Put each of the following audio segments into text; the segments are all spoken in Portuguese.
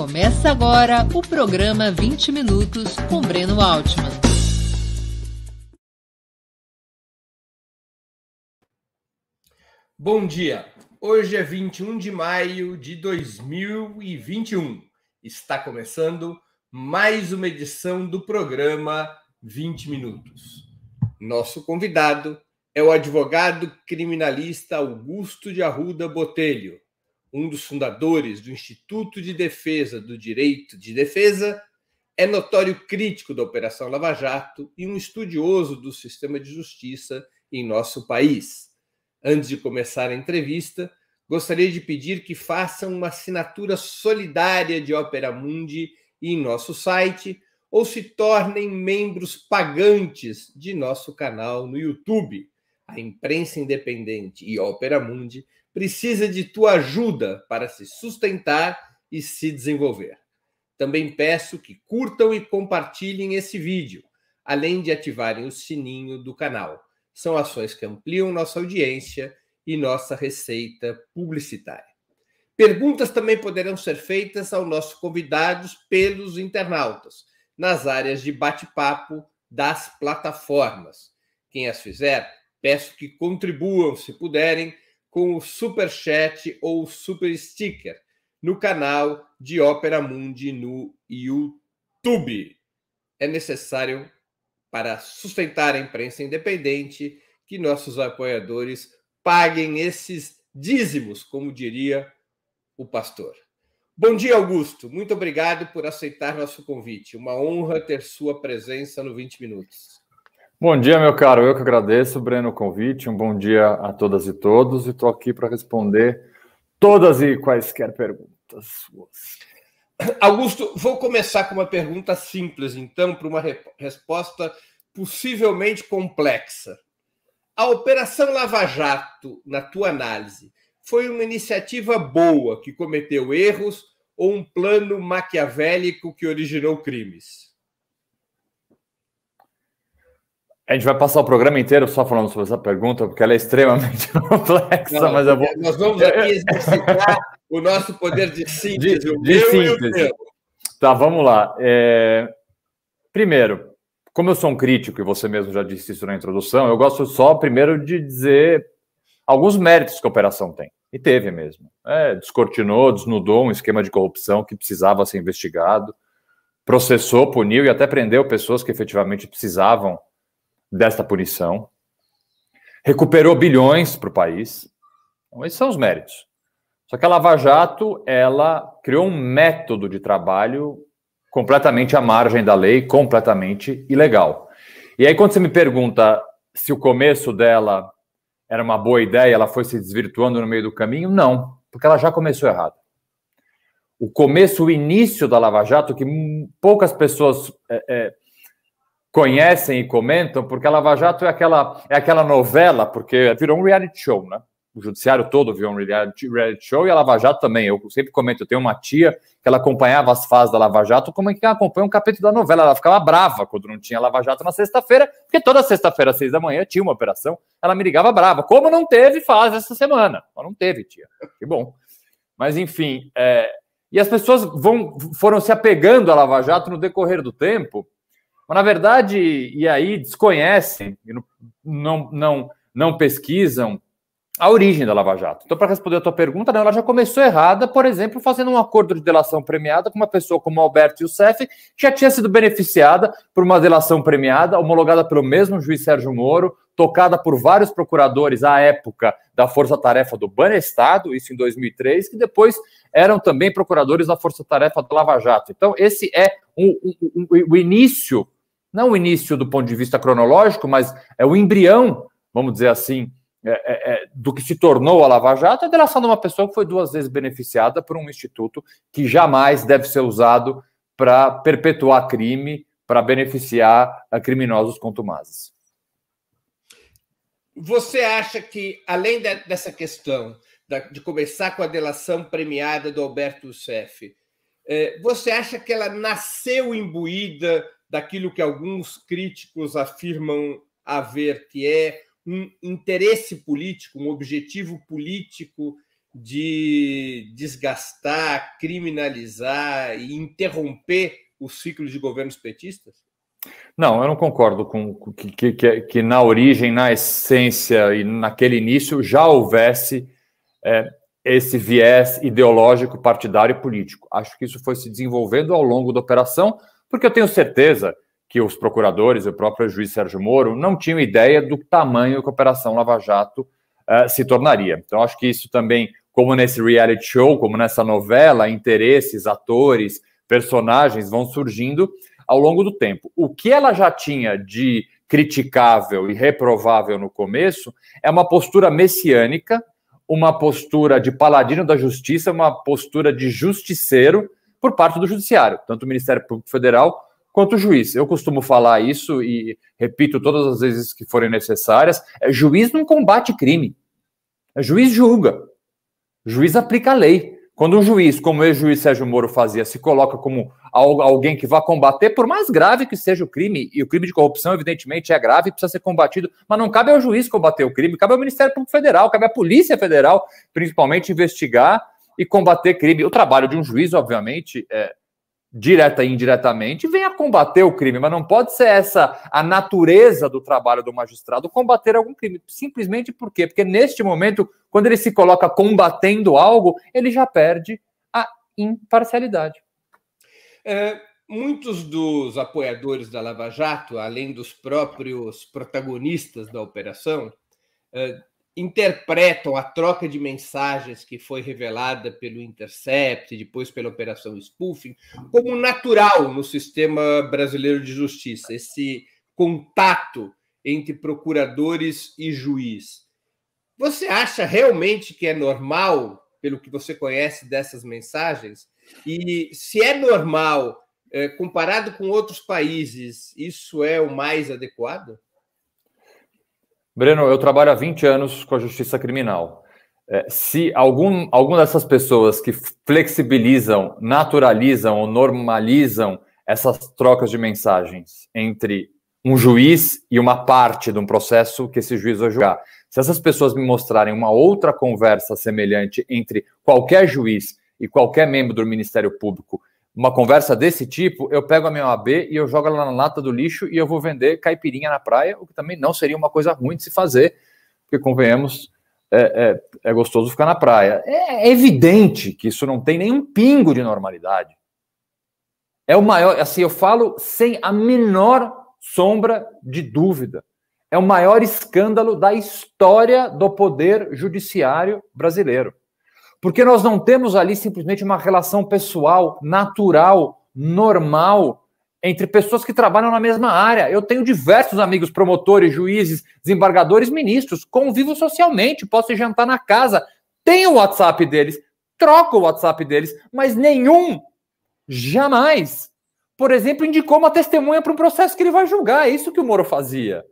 Começa agora o programa 20 Minutos com Breno Altman. Bom dia! Hoje é 21 de maio de 2021. Está começando mais uma edição do programa 20 Minutos. Nosso convidado é o advogado criminalista Augusto de Arruda Botelho um dos fundadores do Instituto de Defesa do Direito de Defesa, é notório crítico da Operação Lava Jato e um estudioso do sistema de justiça em nosso país. Antes de começar a entrevista, gostaria de pedir que façam uma assinatura solidária de Opera Mundi em nosso site ou se tornem membros pagantes de nosso canal no YouTube. A imprensa independente e Opera Mundi precisa de tua ajuda para se sustentar e se desenvolver. Também peço que curtam e compartilhem esse vídeo, além de ativarem o sininho do canal. São ações que ampliam nossa audiência e nossa receita publicitária. Perguntas também poderão ser feitas aos nossos convidados pelos internautas, nas áreas de bate-papo das plataformas. Quem as fizer, peço que contribuam, se puderem, com o super chat ou super sticker no canal de Ópera Mundi no YouTube. É necessário para sustentar a imprensa independente que nossos apoiadores paguem esses dízimos, como diria o pastor. Bom dia, Augusto. Muito obrigado por aceitar nosso convite. Uma honra ter sua presença no 20 Minutos. Bom dia, meu caro. Eu que agradeço, Breno, o convite. Um bom dia a todas e todos. E estou aqui para responder todas e quaisquer perguntas suas. Augusto, vou começar com uma pergunta simples, então, para uma re resposta possivelmente complexa. A Operação Lava Jato, na tua análise, foi uma iniciativa boa que cometeu erros ou um plano maquiavélico que originou crimes? A gente vai passar o programa inteiro só falando sobre essa pergunta, porque ela é extremamente complexa, Não, mas eu vou. Nós vamos aqui exercitar o nosso poder de síntese, de, de síntese. Tá, vamos lá. É... Primeiro, como eu sou um crítico, e você mesmo já disse isso na introdução, eu gosto só primeiro de dizer alguns méritos que a operação tem. E teve mesmo. É, descortinou, desnudou um esquema de corrupção que precisava ser investigado, processou, puniu e até prendeu pessoas que efetivamente precisavam desta punição, recuperou bilhões para o país. Então, esses são os méritos. Só que a Lava Jato, ela criou um método de trabalho completamente à margem da lei, completamente ilegal. E aí, quando você me pergunta se o começo dela era uma boa ideia, ela foi se desvirtuando no meio do caminho, não, porque ela já começou errado. O começo, o início da Lava Jato, que poucas pessoas é, é, conhecem e comentam, porque a Lava Jato é aquela, é aquela novela, porque virou um reality show, né? O judiciário todo virou um reality, reality show e a Lava Jato também. Eu sempre comento, eu tenho uma tia que ela acompanhava as fases da Lava Jato, como é que ela acompanha um capítulo da novela. Ela ficava brava quando não tinha Lava Jato na sexta-feira, porque toda sexta-feira, às seis da manhã, tinha uma operação. Ela me ligava brava. Como não teve fase essa semana? Mas não teve, tia. Que bom. Mas, enfim, é... e as pessoas vão, foram se apegando à Lava Jato no decorrer do tempo, mas, na verdade, e aí desconhecem, não, não, não pesquisam a origem da Lava Jato. Então, para responder a tua pergunta, não, né, ela já começou errada, por exemplo, fazendo um acordo de delação premiada com uma pessoa como Alberto Youssef, que já tinha sido beneficiada por uma delação premiada, homologada pelo mesmo juiz Sérgio Moro, tocada por vários procuradores à época da Força Tarefa do Banestado, isso em 2003, que depois eram também procuradores da Força Tarefa da Lava Jato. Então, esse é o um, um, um, início não o início do ponto de vista cronológico, mas é o embrião, vamos dizer assim, é, é, é, do que se tornou a Lava Jato, a delação de uma pessoa que foi duas vezes beneficiada por um instituto que jamais deve ser usado para perpetuar crime, para beneficiar ah, criminosos contumazes. Você acha que, além de, dessa questão da, de começar com a delação premiada do Alberto Rousseff, eh, você acha que ela nasceu imbuída daquilo que alguns críticos afirmam haver, que é um interesse político, um objetivo político de desgastar, criminalizar e interromper o ciclo de governos petistas? Não, eu não concordo com que, que, que na origem, na essência e naquele início já houvesse é, esse viés ideológico, partidário e político. Acho que isso foi se desenvolvendo ao longo da operação, porque eu tenho certeza que os procuradores e o próprio juiz Sérgio Moro não tinham ideia do tamanho que a Operação Lava Jato uh, se tornaria. Então, acho que isso também, como nesse reality show, como nessa novela, interesses, atores, personagens vão surgindo ao longo do tempo. O que ela já tinha de criticável e reprovável no começo é uma postura messiânica, uma postura de paladino da justiça, uma postura de justiceiro por parte do Judiciário, tanto o Ministério Público Federal quanto o juiz. Eu costumo falar isso e repito todas as vezes que forem necessárias: é, juiz não combate crime, é, juiz julga, juiz aplica a lei. Quando um juiz, como o ex-juiz Sérgio Moro fazia, se coloca como alguém que vai combater, por mais grave que seja o crime, e o crime de corrupção, evidentemente, é grave, e precisa ser combatido, mas não cabe ao juiz combater o crime, cabe ao Ministério Público Federal, cabe à Polícia Federal, principalmente, investigar e combater crime. O trabalho de um juiz, obviamente, é, direta e indiretamente, vem a combater o crime, mas não pode ser essa a natureza do trabalho do magistrado combater algum crime. Simplesmente por quê? Porque neste momento, quando ele se coloca combatendo algo, ele já perde a imparcialidade. É, muitos dos apoiadores da Lava Jato, além dos próprios protagonistas da operação, é, interpretam a troca de mensagens que foi revelada pelo Intercept, depois pela Operação Spoofing, como natural no sistema brasileiro de justiça, esse contato entre procuradores e juiz. Você acha realmente que é normal, pelo que você conhece dessas mensagens? E se é normal, eh, comparado com outros países, isso é o mais adequado? Breno, eu trabalho há 20 anos com a justiça criminal. É, se algum, alguma dessas pessoas que flexibilizam, naturalizam ou normalizam essas trocas de mensagens entre um juiz e uma parte de um processo que esse juiz vai julgar. Se essas pessoas me mostrarem uma outra conversa semelhante entre qualquer juiz e qualquer membro do Ministério Público uma conversa desse tipo, eu pego a minha OAB e eu jogo ela na lata do lixo e eu vou vender caipirinha na praia, o que também não seria uma coisa ruim de se fazer, porque convenhamos, é, é, é gostoso ficar na praia. É, é evidente que isso não tem nenhum pingo de normalidade. É o maior, assim, eu falo sem a menor sombra de dúvida. É o maior escândalo da história do poder judiciário brasileiro. Porque nós não temos ali simplesmente uma relação pessoal, natural, normal, entre pessoas que trabalham na mesma área. Eu tenho diversos amigos promotores, juízes, desembargadores, ministros, convivo socialmente, posso jantar na casa, tenho o WhatsApp deles, troco o WhatsApp deles, mas nenhum jamais, por exemplo, indicou uma testemunha para um processo que ele vai julgar. É isso que o Moro fazia.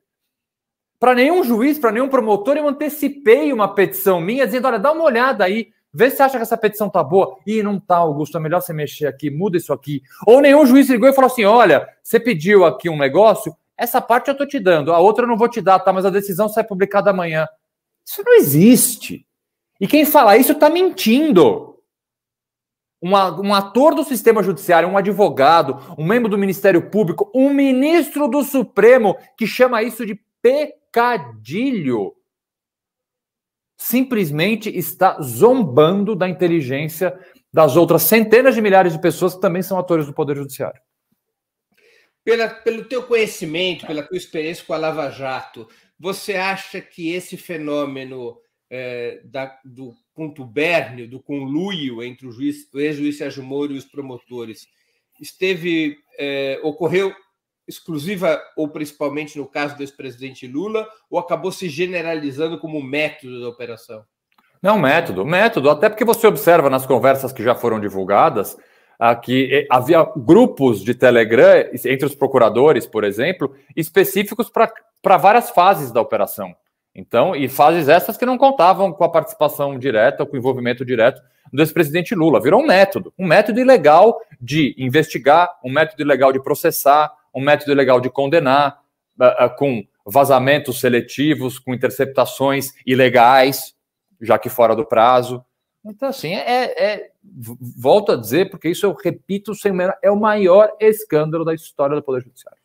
Para nenhum juiz, para nenhum promotor, eu antecipei uma petição minha dizendo: olha, dá uma olhada aí Vê se acha que essa petição tá boa. e não tá, Augusto. É melhor você mexer aqui, muda isso aqui. Ou nenhum juiz ligou e falou assim: olha, você pediu aqui um negócio, essa parte eu tô te dando, a outra eu não vou te dar, tá? Mas a decisão sai publicada amanhã. Isso não existe. E quem fala isso tá mentindo. Um, um ator do sistema judiciário, um advogado, um membro do Ministério Público, um ministro do Supremo que chama isso de pecadilho simplesmente está zombando da inteligência das outras centenas de milhares de pessoas que também são atores do Poder Judiciário. Pela, pelo teu conhecimento, pela tua experiência com a Lava Jato, você acha que esse fenômeno é, da, do contubérnio, do conluio entre o ex-juiz ex Sérgio Moro e os promotores, esteve é, ocorreu exclusiva ou principalmente no caso do ex-presidente Lula, ou acabou se generalizando como método da operação? Não, método, método. Até porque você observa nas conversas que já foram divulgadas ah, que eh, havia grupos de Telegram entre os procuradores, por exemplo, específicos para várias fases da operação. Então, e fases essas que não contavam com a participação direta, com o envolvimento direto do ex-presidente Lula. Virou um método, um método ilegal de investigar, um método ilegal de processar, um método legal de condenar, ah, ah, com vazamentos seletivos, com interceptações ilegais, já que fora do prazo. Então, assim, é, é, é volto a dizer, porque isso eu repito sem é o maior escândalo da história do Poder Judiciário.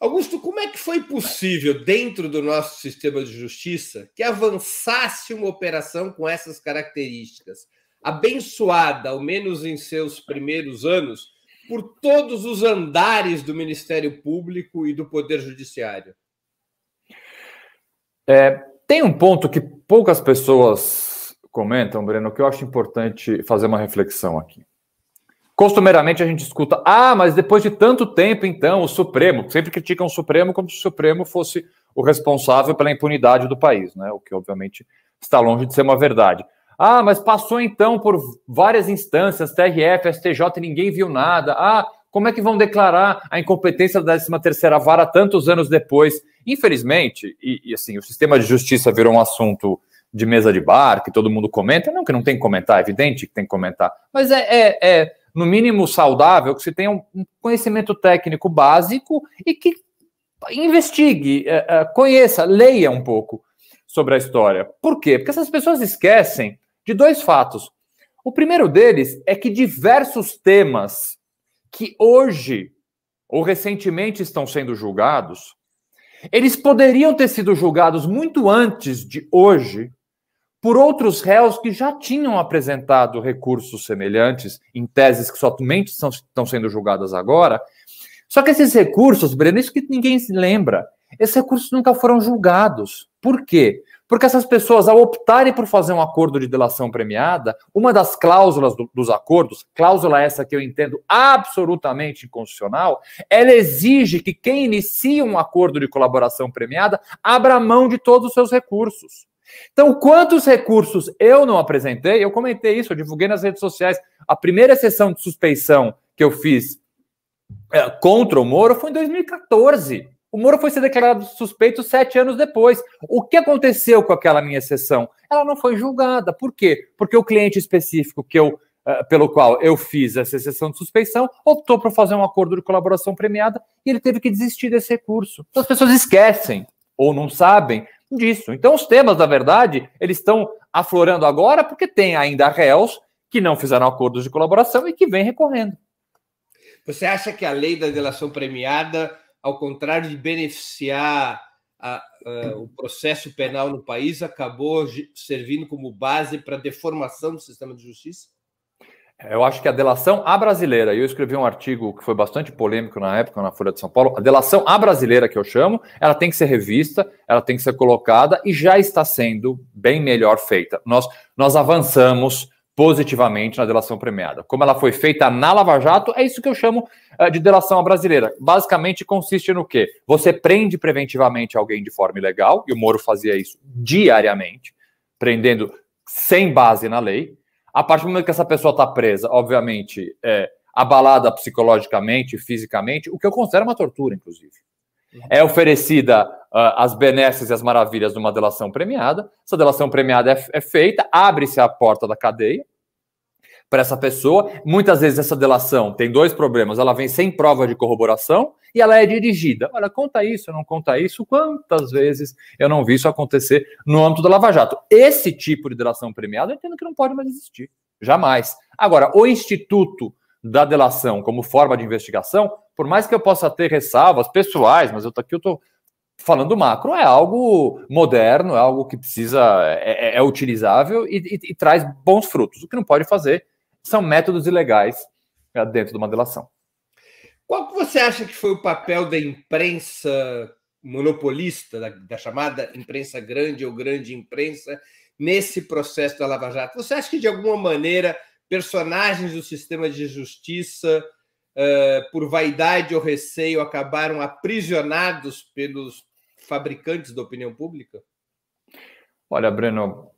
Augusto, como é que foi possível, dentro do nosso sistema de justiça, que avançasse uma operação com essas características? Abençoada, ao menos em seus primeiros anos, por todos os andares do Ministério Público e do Poder Judiciário? É, tem um ponto que poucas pessoas comentam, Breno, que eu acho importante fazer uma reflexão aqui. Costumeiramente a gente escuta, ah, mas depois de tanto tempo, então, o Supremo, sempre criticam o Supremo como se o Supremo fosse o responsável pela impunidade do país, né? O que obviamente está longe de ser uma verdade. Ah, mas passou então por várias instâncias, TRF, STJ, ninguém viu nada. Ah, como é que vão declarar a incompetência da 13ª vara tantos anos depois? Infelizmente, e, e assim, o sistema de justiça virou um assunto de mesa de bar, que todo mundo comenta, não que não tem que comentar, é evidente que tem que comentar, mas é, é, é no mínimo saudável que se tenha um conhecimento técnico básico e que investigue, é, é, conheça, leia um pouco sobre a história. Por quê? Porque essas pessoas esquecem de dois fatos. O primeiro deles é que diversos temas que hoje ou recentemente estão sendo julgados, eles poderiam ter sido julgados muito antes de hoje por outros réus que já tinham apresentado recursos semelhantes em teses que somente estão sendo julgadas agora. Só que esses recursos, Breno, isso que ninguém se lembra, esses recursos nunca foram julgados. Por quê? Porque essas pessoas, ao optarem por fazer um acordo de delação premiada, uma das cláusulas do, dos acordos, cláusula essa que eu entendo absolutamente inconstitucional, ela exige que quem inicia um acordo de colaboração premiada abra mão de todos os seus recursos. Então, quantos recursos eu não apresentei? Eu comentei isso, eu divulguei nas redes sociais. A primeira sessão de suspeição que eu fiz é, contra o Moro foi em 2014. O Moro foi ser declarado suspeito sete anos depois. O que aconteceu com aquela minha sessão? Ela não foi julgada. Por quê? Porque o cliente específico que eu, uh, pelo qual eu fiz essa sessão de suspeição optou por fazer um acordo de colaboração premiada e ele teve que desistir desse recurso. Então, as pessoas esquecem ou não sabem disso. Então, os temas, na verdade, eles estão aflorando agora porque tem ainda réus que não fizeram acordos de colaboração e que vem recorrendo. Você acha que a lei da delação premiada ao contrário de beneficiar a, a, o processo penal no país, acabou servindo como base para a deformação do sistema de justiça? É, eu acho que a delação à brasileira, eu escrevi um artigo que foi bastante polêmico na época na Folha de São Paulo, a delação à brasileira que eu chamo, ela tem que ser revista, ela tem que ser colocada e já está sendo bem melhor feita. Nós, nós avançamos positivamente na delação premiada. Como ela foi feita na Lava Jato, é isso que eu chamo eh, de delação à brasileira. Basicamente consiste no quê? Você prende preventivamente alguém de forma ilegal, e o Moro fazia isso diariamente, prendendo sem base na lei. A partir do momento que essa pessoa está presa, obviamente, é, abalada psicologicamente, fisicamente, o que eu considero uma tortura, inclusive. Uhum. É oferecida ah, as benesses e as maravilhas de uma delação premiada. Essa delação premiada é, é feita, abre-se a porta da cadeia para essa pessoa. Muitas vezes essa delação tem dois problemas: ela vem sem prova de corroboração e ela é dirigida. Olha, conta isso, não conta isso. Quantas vezes eu não vi isso acontecer no âmbito da Lava Jato? Esse tipo de delação premiada eu entendo que não pode mais existir. Jamais. Agora, o instituto da delação como forma de investigação, por mais que eu possa ter ressalvas pessoais, mas eu tô aqui eu tô falando macro, é algo moderno, é algo que precisa, é, é, é utilizável e, e, e, traz bons frutos. O que não pode fazer são métodos ilegais é, dentro de uma delação. Qual que você acha que foi o papel da imprensa monopolista, da, da chamada imprensa grande ou grande imprensa, nesse processo da Lava Jato? Você acha que, de alguma maneira, personagens do sistema de justiça, uh, por vaidade ou receio, acabaram aprisionados pelos fabricantes da opinião pública? Olha, Breno,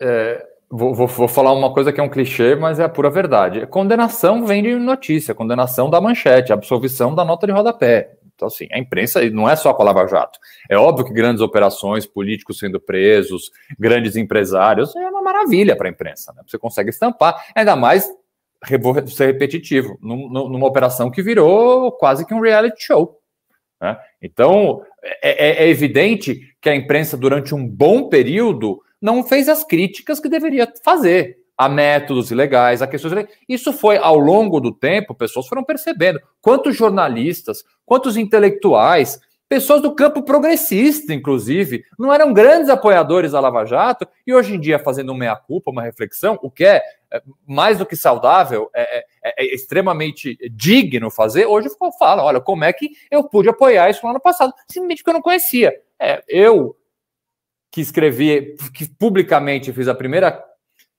é, vou, vou, vou, falar uma coisa que é um clichê, mas é a pura verdade. Condenação vem de notícia, condenação da manchete, absolvição da nota de rodapé. Então, assim, a imprensa não é só com a Lava Jato. É óbvio que grandes operações, políticos sendo presos, grandes empresários, é uma maravilha para a imprensa. Né? Você consegue estampar, ainda mais vou ser repetitivo, numa operação que virou quase que um reality show. Né? Então, é, é, é evidente que a imprensa, durante um bom período, não fez as críticas que deveria fazer a métodos ilegais, a questões ilegais. Isso foi ao longo do tempo, pessoas foram percebendo. Quantos jornalistas, quantos intelectuais Pessoas do campo progressista, inclusive, não eram grandes apoiadores da Lava Jato e hoje em dia fazendo uma meia-culpa, uma reflexão, o que é, é mais do que saudável, é, é, é, é extremamente digno fazer, hoje fala, olha, como é que eu pude apoiar isso lá no passado? Simplesmente porque eu não conhecia. É, eu, que escrevi, que publicamente fiz a primeira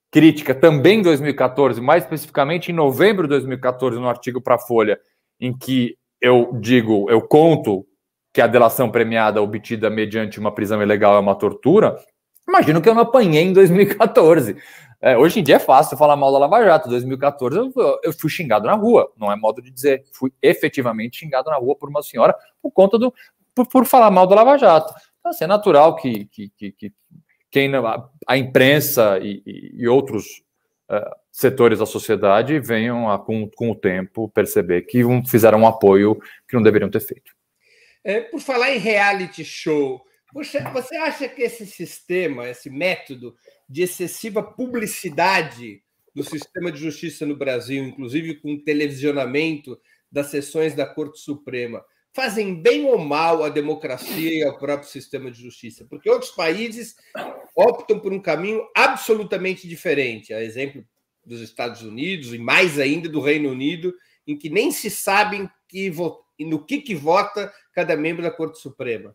crítica também em 2014, mais especificamente em novembro de 2014, no artigo para a Folha, em que eu digo, eu conto que a delação premiada obtida mediante uma prisão ilegal é uma tortura, imagino que eu não apanhei em 2014. É, hoje em dia é fácil falar mal da Lava Jato. 2014 eu, eu, fui xingado na rua, não é modo de dizer. Fui efetivamente xingado na rua por uma senhora por conta do. por, por falar mal da Lava Jato. Então, assim, é natural que, que, que, que quem, a, a imprensa e, e, e outros uh, setores da sociedade venham a, com, com o tempo perceber que um, fizeram um apoio que não deveriam ter feito. É, por falar em reality show, você, você acha que esse sistema, esse método de excessiva publicidade do sistema de justiça no Brasil, inclusive com o televisionamento das sessões da Corte Suprema, fazem bem ou mal à democracia e ao próprio sistema de justiça? Porque outros países optam por um caminho absolutamente diferente, a exemplo dos Estados Unidos e mais ainda do Reino Unido, em que nem se sabe que votar e no que, que vota cada membro da Corte Suprema?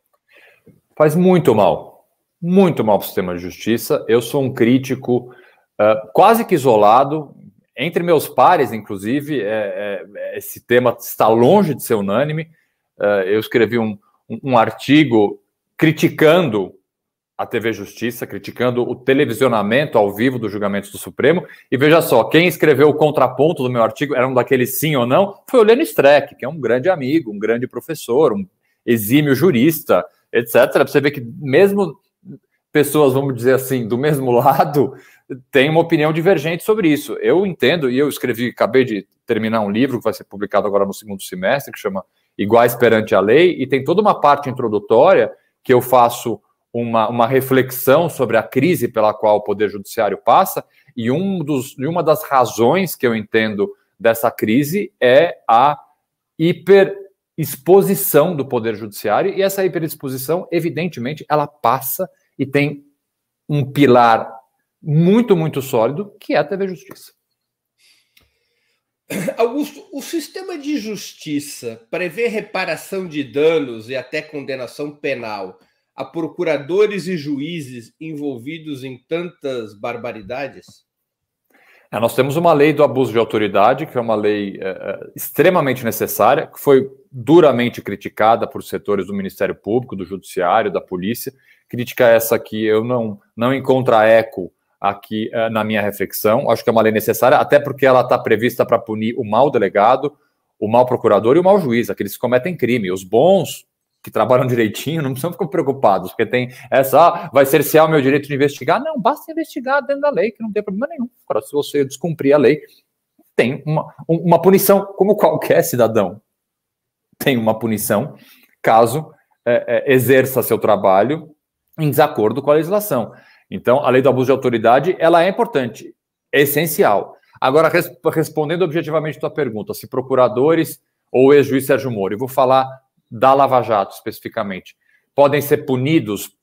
Faz muito mal, muito mal para o sistema de justiça. Eu sou um crítico uh, quase que isolado, entre meus pares, inclusive, é, é, é esse tema está longe de ser unânime. Uh, eu escrevi um, um, um artigo criticando a TV Justiça, criticando o televisionamento ao vivo do julgamento do Supremo. E veja só, quem escreveu o contraponto do meu artigo, era um daqueles sim ou não, foi o Leno Streck, que é um grande amigo, um grande professor, um exímio jurista, etc. Pra você ver que mesmo pessoas, vamos dizer assim, do mesmo lado, têm uma opinião divergente sobre isso. Eu entendo, e eu escrevi, acabei de terminar um livro que vai ser publicado agora no segundo semestre, que chama Iguais Perante a Lei, e tem toda uma parte introdutória que eu faço uma, uma reflexão sobre a crise pela qual o Poder Judiciário passa, e um dos, uma das razões que eu entendo dessa crise é a hiperexposição do Poder Judiciário, e essa hiperexposição, evidentemente, ela passa e tem um pilar muito, muito sólido, que é a TV Justiça. Augusto, o sistema de justiça prevê reparação de danos e até condenação penal a procuradores e juízes envolvidos em tantas barbaridades? É, nós temos uma lei do abuso de autoridade, que é uma lei é, é, extremamente necessária, que foi duramente criticada por setores do Ministério Público, do Judiciário, da Polícia. Crítica essa que eu não, não encontro eco aqui é, na minha reflexão. Acho que é uma lei necessária, até porque ela está prevista para punir o mau delegado, o mau procurador e o mau juiz, aqueles que cometem crime. Os bons que trabalham direitinho, não precisam ficar preocupados, porque tem essa, ah, vai cercear o meu direito de investigar. Não, basta investigar dentro da lei, que não tem problema nenhum. Agora, se você descumprir a lei, tem uma, uma punição, como qualquer cidadão tem uma punição, caso é, é, exerça seu trabalho em desacordo com a legislação. Então, a lei do abuso de autoridade, ela é importante, é essencial. Agora, res, respondendo objetivamente a tua pergunta, se procuradores ou ex-juiz Sérgio Moro, eu vou falar da Lava Jato especificamente, podem ser punidos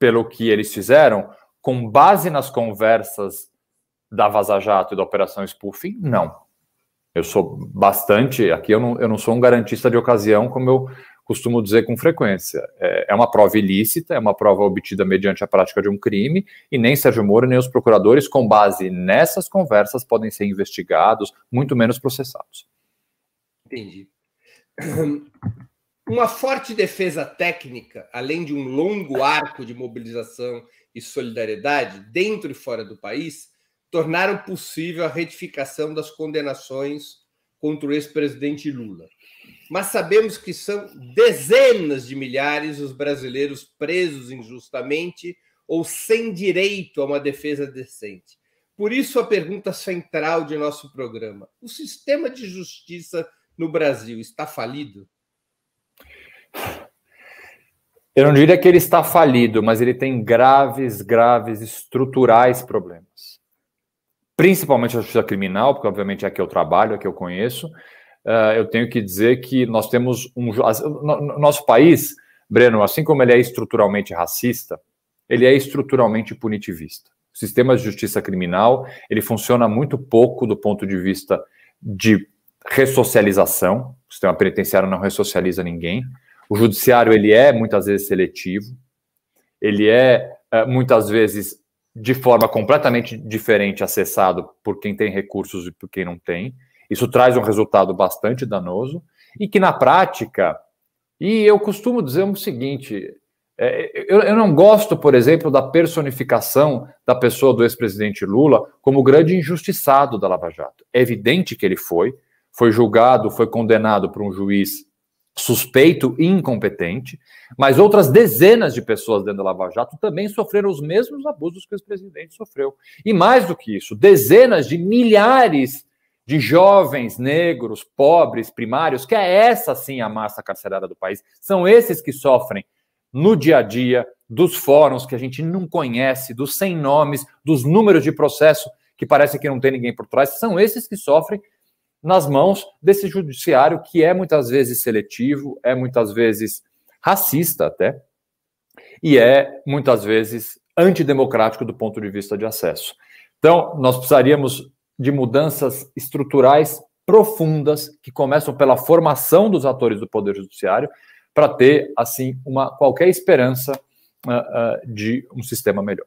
pelo que eles fizeram com base nas conversas da Vaza Jato e da Operação Spoofing? Não. Eu sou bastante, aqui eu não, eu não sou um garantista de ocasião, como eu costumo dizer com frequência. É, é uma prova ilícita, é uma prova obtida mediante a prática de um crime, e nem Sérgio Moro nem os procuradores, com base nessas conversas, podem ser investigados, muito menos processados. Entendi. Uma forte defesa técnica, além de um longo arco de mobilização e solidariedade dentro e fora do país, tornaram possível a retificação das condenações contra o ex-presidente Lula. Mas sabemos que são dezenas de milhares os brasileiros presos injustamente ou sem direito a uma defesa decente. Por isso, a pergunta central de nosso programa: o sistema de justiça no Brasil está falido? Eu não diria que ele está falido, mas ele tem graves, graves estruturais problemas. Principalmente a justiça criminal, porque obviamente é a que eu trabalho, é a que eu conheço. Uh, eu tenho que dizer que nós temos um. Nosso país, Breno, assim como ele é estruturalmente racista, ele é estruturalmente punitivista. O sistema de justiça criminal ele funciona muito pouco do ponto de vista de ressocialização, o sistema penitenciário não ressocializa ninguém. O judiciário ele é muitas vezes seletivo, ele é, é muitas vezes de forma completamente diferente acessado por quem tem recursos e por quem não tem. Isso traz um resultado bastante danoso e que na prática, e eu costumo dizer o seguinte, é, eu, não gosto, por exemplo, da personificação da pessoa do ex-presidente Lula como grande injustiçado da Lava Jato. É evidente que ele foi, foi julgado, foi condenado por um juiz suspeito e incompetente, mas outras dezenas de pessoas dentro da Lava Jato também sofreram os mesmos abusos que o ex-presidente sofreu. E mais do que isso, dezenas de milhares de jovens negros, pobres, primários, que é essa sim a massa carcerária do país, são esses que sofrem no dia a dia dos fóruns que a gente não conhece, dos sem nomes, dos números de processo que parece que não tem ninguém por trás, são esses que sofrem nas mãos desse judiciário que é muitas vezes seletivo, é muitas vezes racista até, e é muitas vezes antidemocrático do ponto de vista de acesso. Então, nós precisaríamos de mudanças estruturais profundas que começam pela formação dos atores do poder judiciário para ter assim uma qualquer esperança uh, uh, de um sistema melhor.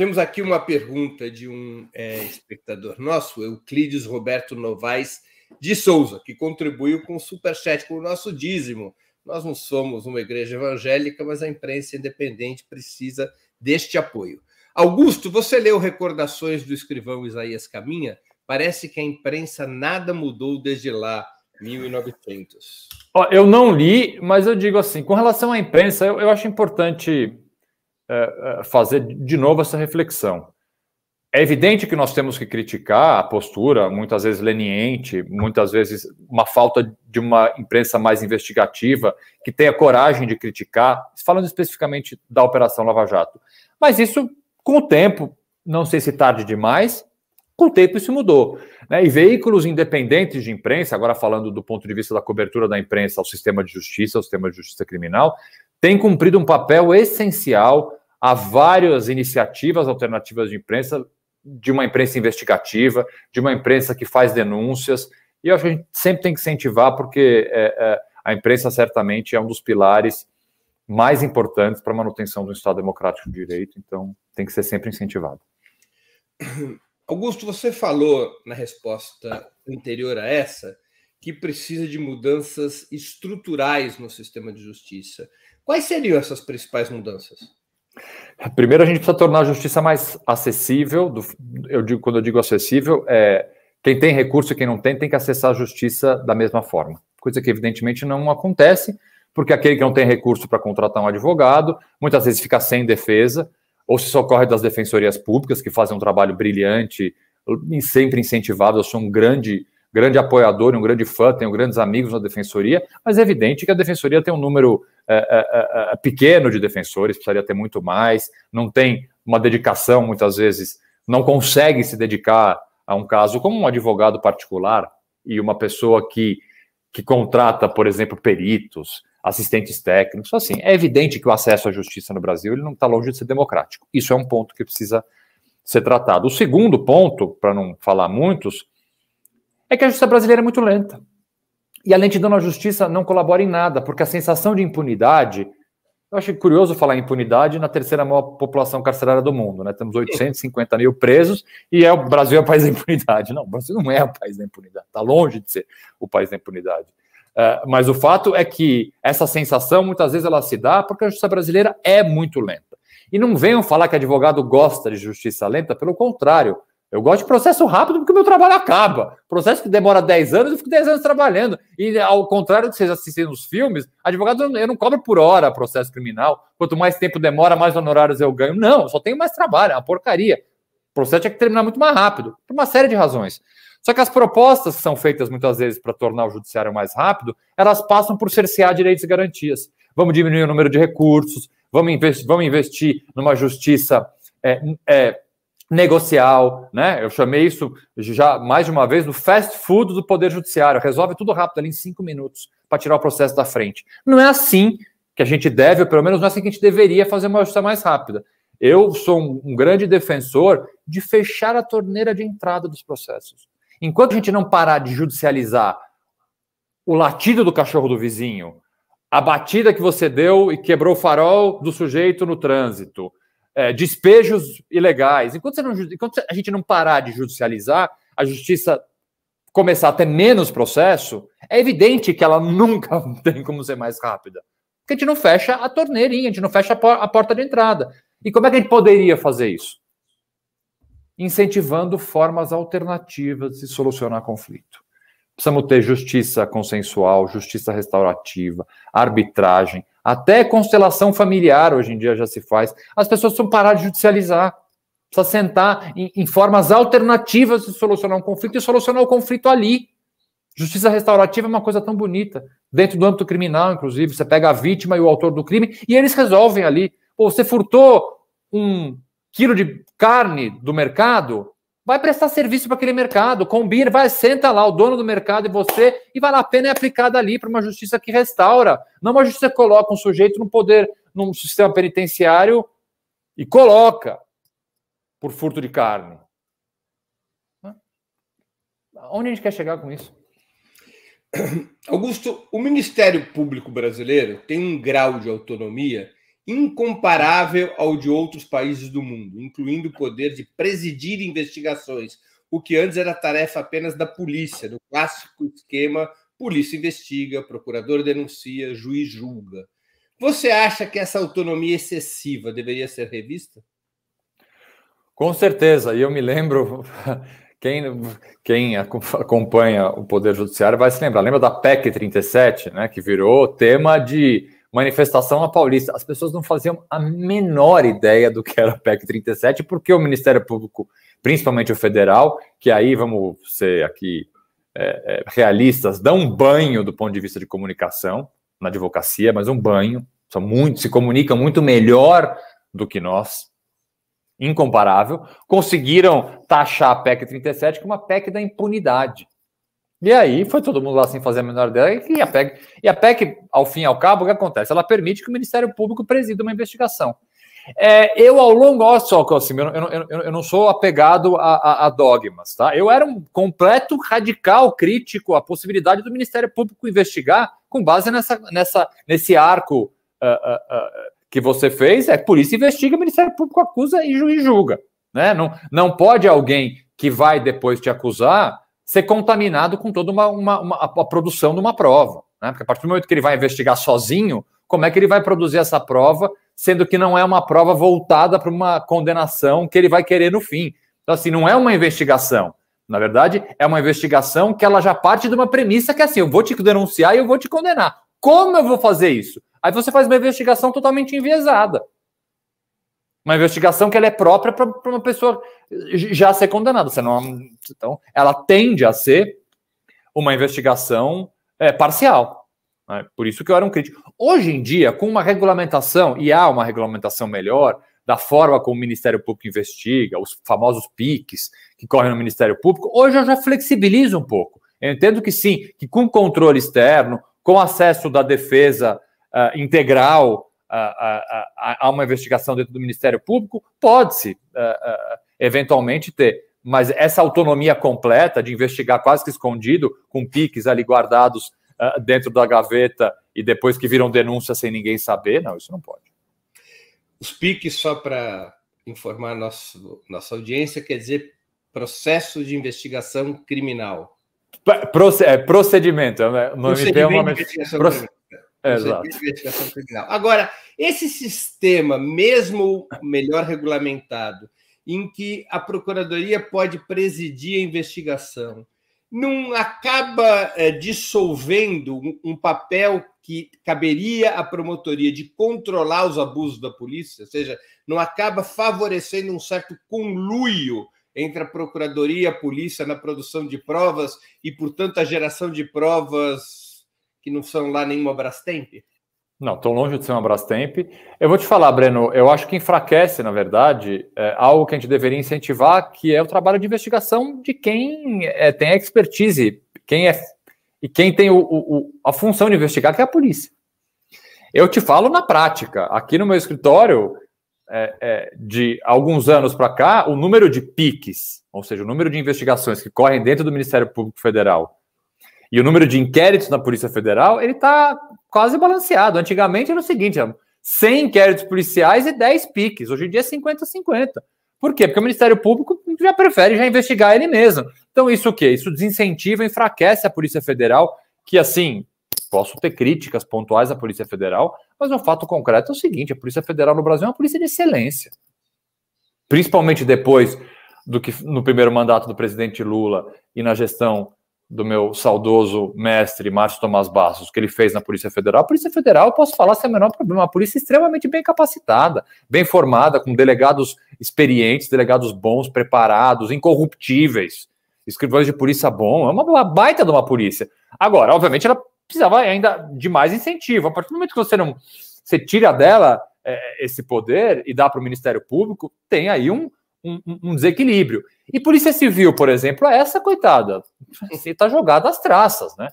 Temos aqui uma pergunta de um é, espectador nosso, Euclides Roberto Novaes de Souza, que contribuiu com o superchat, com o nosso dízimo. Nós não somos uma igreja evangélica, mas a imprensa independente precisa deste apoio. Augusto, você leu Recordações do escrivão Isaías Caminha? Parece que a imprensa nada mudou desde lá, 1900. eu não li, mas eu digo assim, com relação à imprensa, eu acho importante é, é, fazer de novo essa reflexão. É evidente que nós temos que criticar a postura, muitas vezes leniente, muitas vezes uma falta de uma imprensa mais investigativa, que tenha coragem de criticar, falando especificamente da Operação Lava Jato. Mas isso, com o tempo, não sei se tarde demais, com o tempo isso mudou. Né? E veículos independentes de imprensa, agora falando do ponto de vista da cobertura da imprensa ao sistema de justiça, ao sistema de justiça criminal, têm cumprido um papel essencial Há várias iniciativas alternativas de imprensa, de uma imprensa investigativa, de uma imprensa que faz denúncias, e eu acho que a gente sempre tem que incentivar, porque é, é, a imprensa certamente é um dos pilares mais importantes para a manutenção do Estado Democrático de Direito, então tem que ser sempre incentivado. Augusto, você falou na resposta anterior a essa que precisa de mudanças estruturais no sistema de justiça. Quais seriam essas principais mudanças? Primeiro, a gente precisa tornar a justiça mais acessível. Do, eu digo, quando eu digo acessível, é quem tem recurso e quem não tem tem que acessar a justiça da mesma forma. Coisa que evidentemente não acontece, porque aquele que não tem recurso para contratar um advogado muitas vezes fica sem defesa, ou se socorre das defensorias públicas que fazem um trabalho brilhante, sempre incentivado. Eu sou um grande grande apoiador, um grande fã, tenho grandes amigos na defensoria, mas é evidente que a defensoria tem um número é é, é, é, é, pequeno de defensores, precisaria ter muito mais, não tem uma dedicação, muitas vezes, não consegue se dedicar a um caso como um advogado particular e uma pessoa que, que contrata, por exemplo, peritos, assistentes técnicos. Assim, é evidente que o acesso à justiça no Brasil ele não está longe de ser democrático. Isso é um ponto que precisa ser tratado. O segundo ponto, para não falar muitos, é que a justiça brasileira é muito lenta. E a lentidão na justiça não colabora em nada, porque a sensação de impunidade. Eu acho curioso falar em impunidade na terceira maior população carcerária do mundo, né? Temos 850 mil presos e é o Brasil é o país da impunidade. Não, o Brasil não é o país da impunidade, está longe de ser o país da impunidade. Uh, mas o fato é que essa sensação muitas vezes ela se dá porque a justiça brasileira é muito lenta. E não venham falar que advogado gosta de justiça lenta, pelo contrário, eu gosto de processo rápido porque o meu trabalho acaba. Processo que demora 10 anos, eu fico 10 anos trabalhando. E ao contrário do que vocês assistem nos filmes, advogado eu não cobro por hora processo criminal. Quanto mais tempo demora, mais honorários eu ganho. Não, eu só tenho mais trabalho, é uma porcaria. O processo tinha que terminar muito mais rápido, por uma série de razões. Só que as propostas que são feitas muitas vezes para tornar o judiciário mais rápido, elas passam por cercear direitos e garantias. Vamos diminuir o número de recursos, vamos, investir, vamos investir numa justiça é, é, negocial, né? Eu chamei isso já mais de uma vez do fast food do Poder Judiciário. Resolve tudo rápido ali em cinco minutos para tirar o processo da frente. Não é assim que a gente deve, ou pelo menos não é assim que a gente deveria fazer uma justiça mais rápida. Eu sou um, um grande defensor de fechar a torneira de entrada dos processos. Enquanto a gente não parar de judicializar o latido do cachorro do vizinho, a batida que você deu e quebrou o farol do sujeito no trânsito, é, despejos ilegais. Enquanto, não, enquanto, a gente não parar de judicializar, a justiça começar a ter menos processo, é evidente que ela nunca tem como ser mais rápida. Porque a gente não fecha a torneirinha, a gente não fecha a, por, a porta de entrada. E como é que a gente poderia fazer isso? Incentivando formas alternativas de solucionar conflito. Precisamos ter justiça consensual, justiça restaurativa, arbitragem, até constelação familiar hoje em dia já se faz. As pessoas precisam parar de judicializar. Precisa sentar em, em formas alternativas de solucionar um conflito e solucionar o conflito ali. Justiça restaurativa é uma coisa tão bonita. Dentro do âmbito criminal, inclusive, você pega a vítima e o autor do crime e eles resolvem ali. Ou você furtou um quilo de carne do mercado, Vai prestar serviço para aquele mercado, combina, vai, senta lá, o dono do mercado e você, e vale a pena é aplicada ali para uma justiça que restaura. Não uma justiça que coloca um sujeito no poder, num sistema penitenciário e coloca por furto de carne. Onde a gente quer chegar com isso? Augusto, o Ministério Público Brasileiro tem um grau de autonomia incomparável ao de outros países do mundo, incluindo o poder de presidir investigações, o que antes era tarefa apenas da polícia, no clássico esquema polícia investiga, procurador denuncia, juiz julga. Você acha que essa autonomia excessiva deveria ser revista? Com certeza, e eu me lembro, quem, quem acompanha o Poder Judiciário vai se lembrar, lembra da PEC 37, né, que virou tema de manifestação na Paulista. As pessoas não faziam a menor ideia do que era a PEC 37, porque o Ministério Público, principalmente o federal, que aí vamos ser aqui é, é, realistas, dá um banho do ponto de vista de comunicação na advocacia, mas um banho. São muito, se comunicam muito melhor do que nós, incomparável. Conseguiram taxar a PEC 37 como uma PEC da impunidade. E aí foi todo mundo lá sem fazer a menor ideia. E a PEC, e a PEC ao fim e ao cabo, o que acontece? Ela permite que o Ministério Público presida uma investigação. É, eu, ao longo, olha só, assim, eu, eu, eu, eu não sou apegado a, a, a, dogmas, tá? Eu era um completo radical crítico à possibilidade do Ministério Público investigar com base nessa, nessa, nesse arco uh, uh, uh, que você fez. É polícia investiga, Ministério Público acusa e julga. Né? Não, não pode alguém que vai depois te acusar ser contaminado com toda uma, uma, uma, a produção de uma prova. Né? Porque a partir do momento que ele vai investigar sozinho, como é que ele vai produzir essa prova, sendo que não é uma prova voltada para uma condenação que ele vai querer no fim. Então, assim, não é uma investigação. Na verdade, é uma investigação que ela já parte de uma premissa que é assim: eu vou te denunciar e eu vou te condenar. Como eu vou fazer isso? Aí você faz uma investigação totalmente enviesada. Uma investigação que ela é própria para uma pessoa já ser condenada. Você não, então, ela tende a ser uma investigação é, parcial. Né? Por isso que eu era um crítico. Hoje em dia, com uma regulamentação, e há uma regulamentação melhor, da forma como o Ministério Público investiga, os famosos piques que correm no Ministério Público, hoje eu já flexibilizo um pouco. Eu entendo que sim, que com controle externo, com acesso da defesa uh, integral a, uma investigação dentro do Ministério Público, pode-se é, é, eventualmente ter, mas essa autonomia completa de investigar quase que escondido, com piques ali guardados é, dentro da gaveta e depois que viram denúncia sem ninguém saber, não, isso não pode. Os piques, só para informar nosso, nossa audiência, quer dizer processo de investigação criminal. Procedimento, procedimento, procedimento. Exato. Investigação criminal. Agora, esse sistema, mesmo melhor regulamentado, em que a Procuradoria pode presidir a investigação, não acaba é, dissolvendo um papel que caberia à promotoria de controlar os abusos da polícia, ou seja, não acaba favorecendo um certo conluio entre a procuradoria e a polícia na produção de provas e, portanto, a geração de provas que não são lá nenhuma Brastemp? Não, estão longe de ser uma Brastemp. Eu vou te falar, Breno, eu acho que enfraquece, na verdade, é algo que a gente deveria incentivar, que é o trabalho de investigação de quem é, tem a expertise, quem é e quem tem o, o, a função de investigar, que é a polícia. Eu te falo na prática. Aqui no meu escritório, é, é, de alguns anos para cá, o número de piques, ou seja, o número de investigações que correm dentro do Ministério Público Federal e o número de inquéritos na Polícia Federal, ele está quase balanceado. Antigamente era o seguinte, 100 inquéritos policiais e 10 piques. Hoje em dia é 50-50. Por quê? Porque o Ministério Público já prefere já investigar ele mesmo. Então isso o quê? Isso desincentiva, enfraquece a Polícia Federal, que assim, posso ter críticas pontuais à Polícia Federal, mas o fato concreto é o seguinte, a Polícia Federal no Brasil é uma polícia de excelência. Principalmente depois do que no primeiro mandato do presidente Lula e na gestão do meu saudoso mestre Márcio Tomás Bastos, que ele fez na Polícia Federal. A Polícia Federal, eu posso falar sem o menor problema, é uma polícia extremamente bem capacitada, bem formada, com delegados experientes, delegados bons, preparados, incorruptíveis, escrivães de polícia bom, é uma baita de uma polícia. Agora, obviamente, ela precisava ainda de mais incentivo. A partir do momento que você não você tira dela é, esse poder e dá para o Ministério Público, tem aí um, um, um, desequilíbrio. E Polícia Civil, por exemplo, é essa, coitada, você está jogada às traças, né?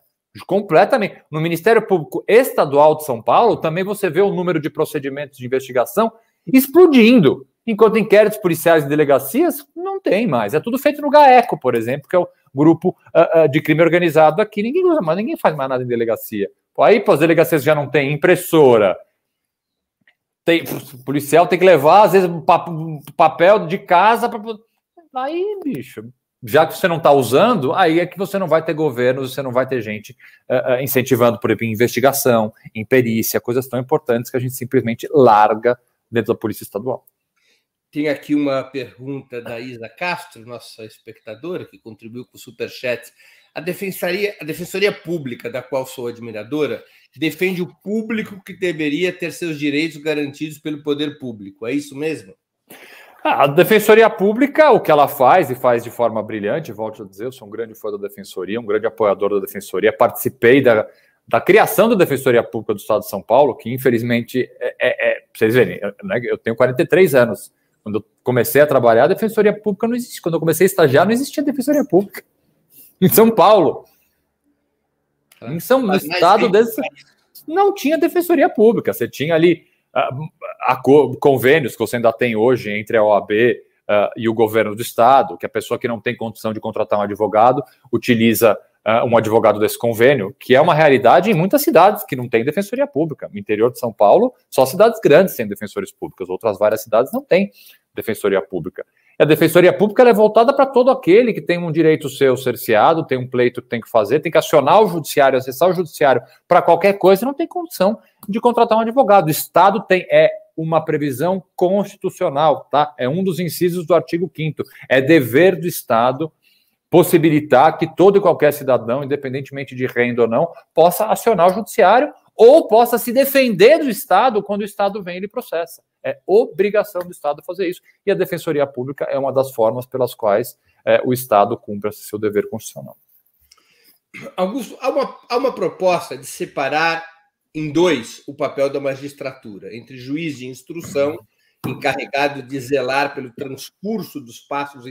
Completamente. No Ministério Público Estadual de São Paulo, também você vê o número de procedimentos de investigação explodindo, enquanto inquéritos policiais e delegacias não tem mais. É tudo feito no GAECO, por exemplo, que é o grupo uh, uh, de crime organizado aqui. Ninguém usa mais, ninguém faz mais nada em delegacia. Aí, pô, as delegacias já não têm impressora, tem, policial tem que levar, às vezes, papel de casa para. Aí, bicho, já que você não está usando, aí é que você não vai ter governo, você não vai ter gente uh, incentivando, por exemplo, investigação, imperícia, coisas tão importantes que a gente simplesmente larga dentro da Polícia Estadual. Tem aqui uma pergunta da Isa Castro, nossa espectadora, que contribuiu com o Superchat. A Defensoria, a Defensoria Pública, da qual sou admiradora, defende o público que deveria ter seus direitos garantidos pelo poder público. É isso mesmo? Ah, a Defensoria Pública, o que ela faz e faz de forma brilhante, volto a dizer, eu sou um grande fã da Defensoria, um grande apoiador da Defensoria, participei da, da criação da Defensoria Pública do Estado de São Paulo, que infelizmente, é, é, é vocês verem, eu, né, eu tenho 43 anos, quando eu comecei a trabalhar, a defensoria pública não existe. Quando eu comecei a estagiar, não existia defensoria pública. Em São Paulo. É. Em São no estado desse, não tinha defensoria pública. Você tinha ali ah, a, a, convênios que você ainda tem hoje entre a OAB uh, ah, e o governo do estado, que a pessoa que não tem condição de contratar um advogado utiliza uh, um advogado desse convênio, que é uma realidade em muitas cidades que não tem defensoria pública. No interior de São Paulo, só cidades grandes têm defensores públicos, outras várias cidades não têm defensoria pública. E a defensoria pública é voltada para todo aquele que tem um direito seu cerceado, tem um pleito que tem que fazer, tem que acionar o judiciário, acessar o judiciário para qualquer coisa, não tem condição de contratar um advogado. O Estado tem é uma previsão constitucional, tá? É um dos incisos do artigo 5 É dever do Estado possibilitar que todo e qualquer cidadão, independentemente de renda ou não, possa acionar o judiciário ou possa se defender do Estado quando o Estado vem e ele processa. É obrigação do Estado fazer isso. E a Defensoria Pública é uma das formas pelas quais é, o Estado cumpre seu dever constitucional. Augusto, há uma, há uma proposta de separar em dois o papel da magistratura, entre juiz de instrução uhum encarregado de zelar pelo transcurso dos passos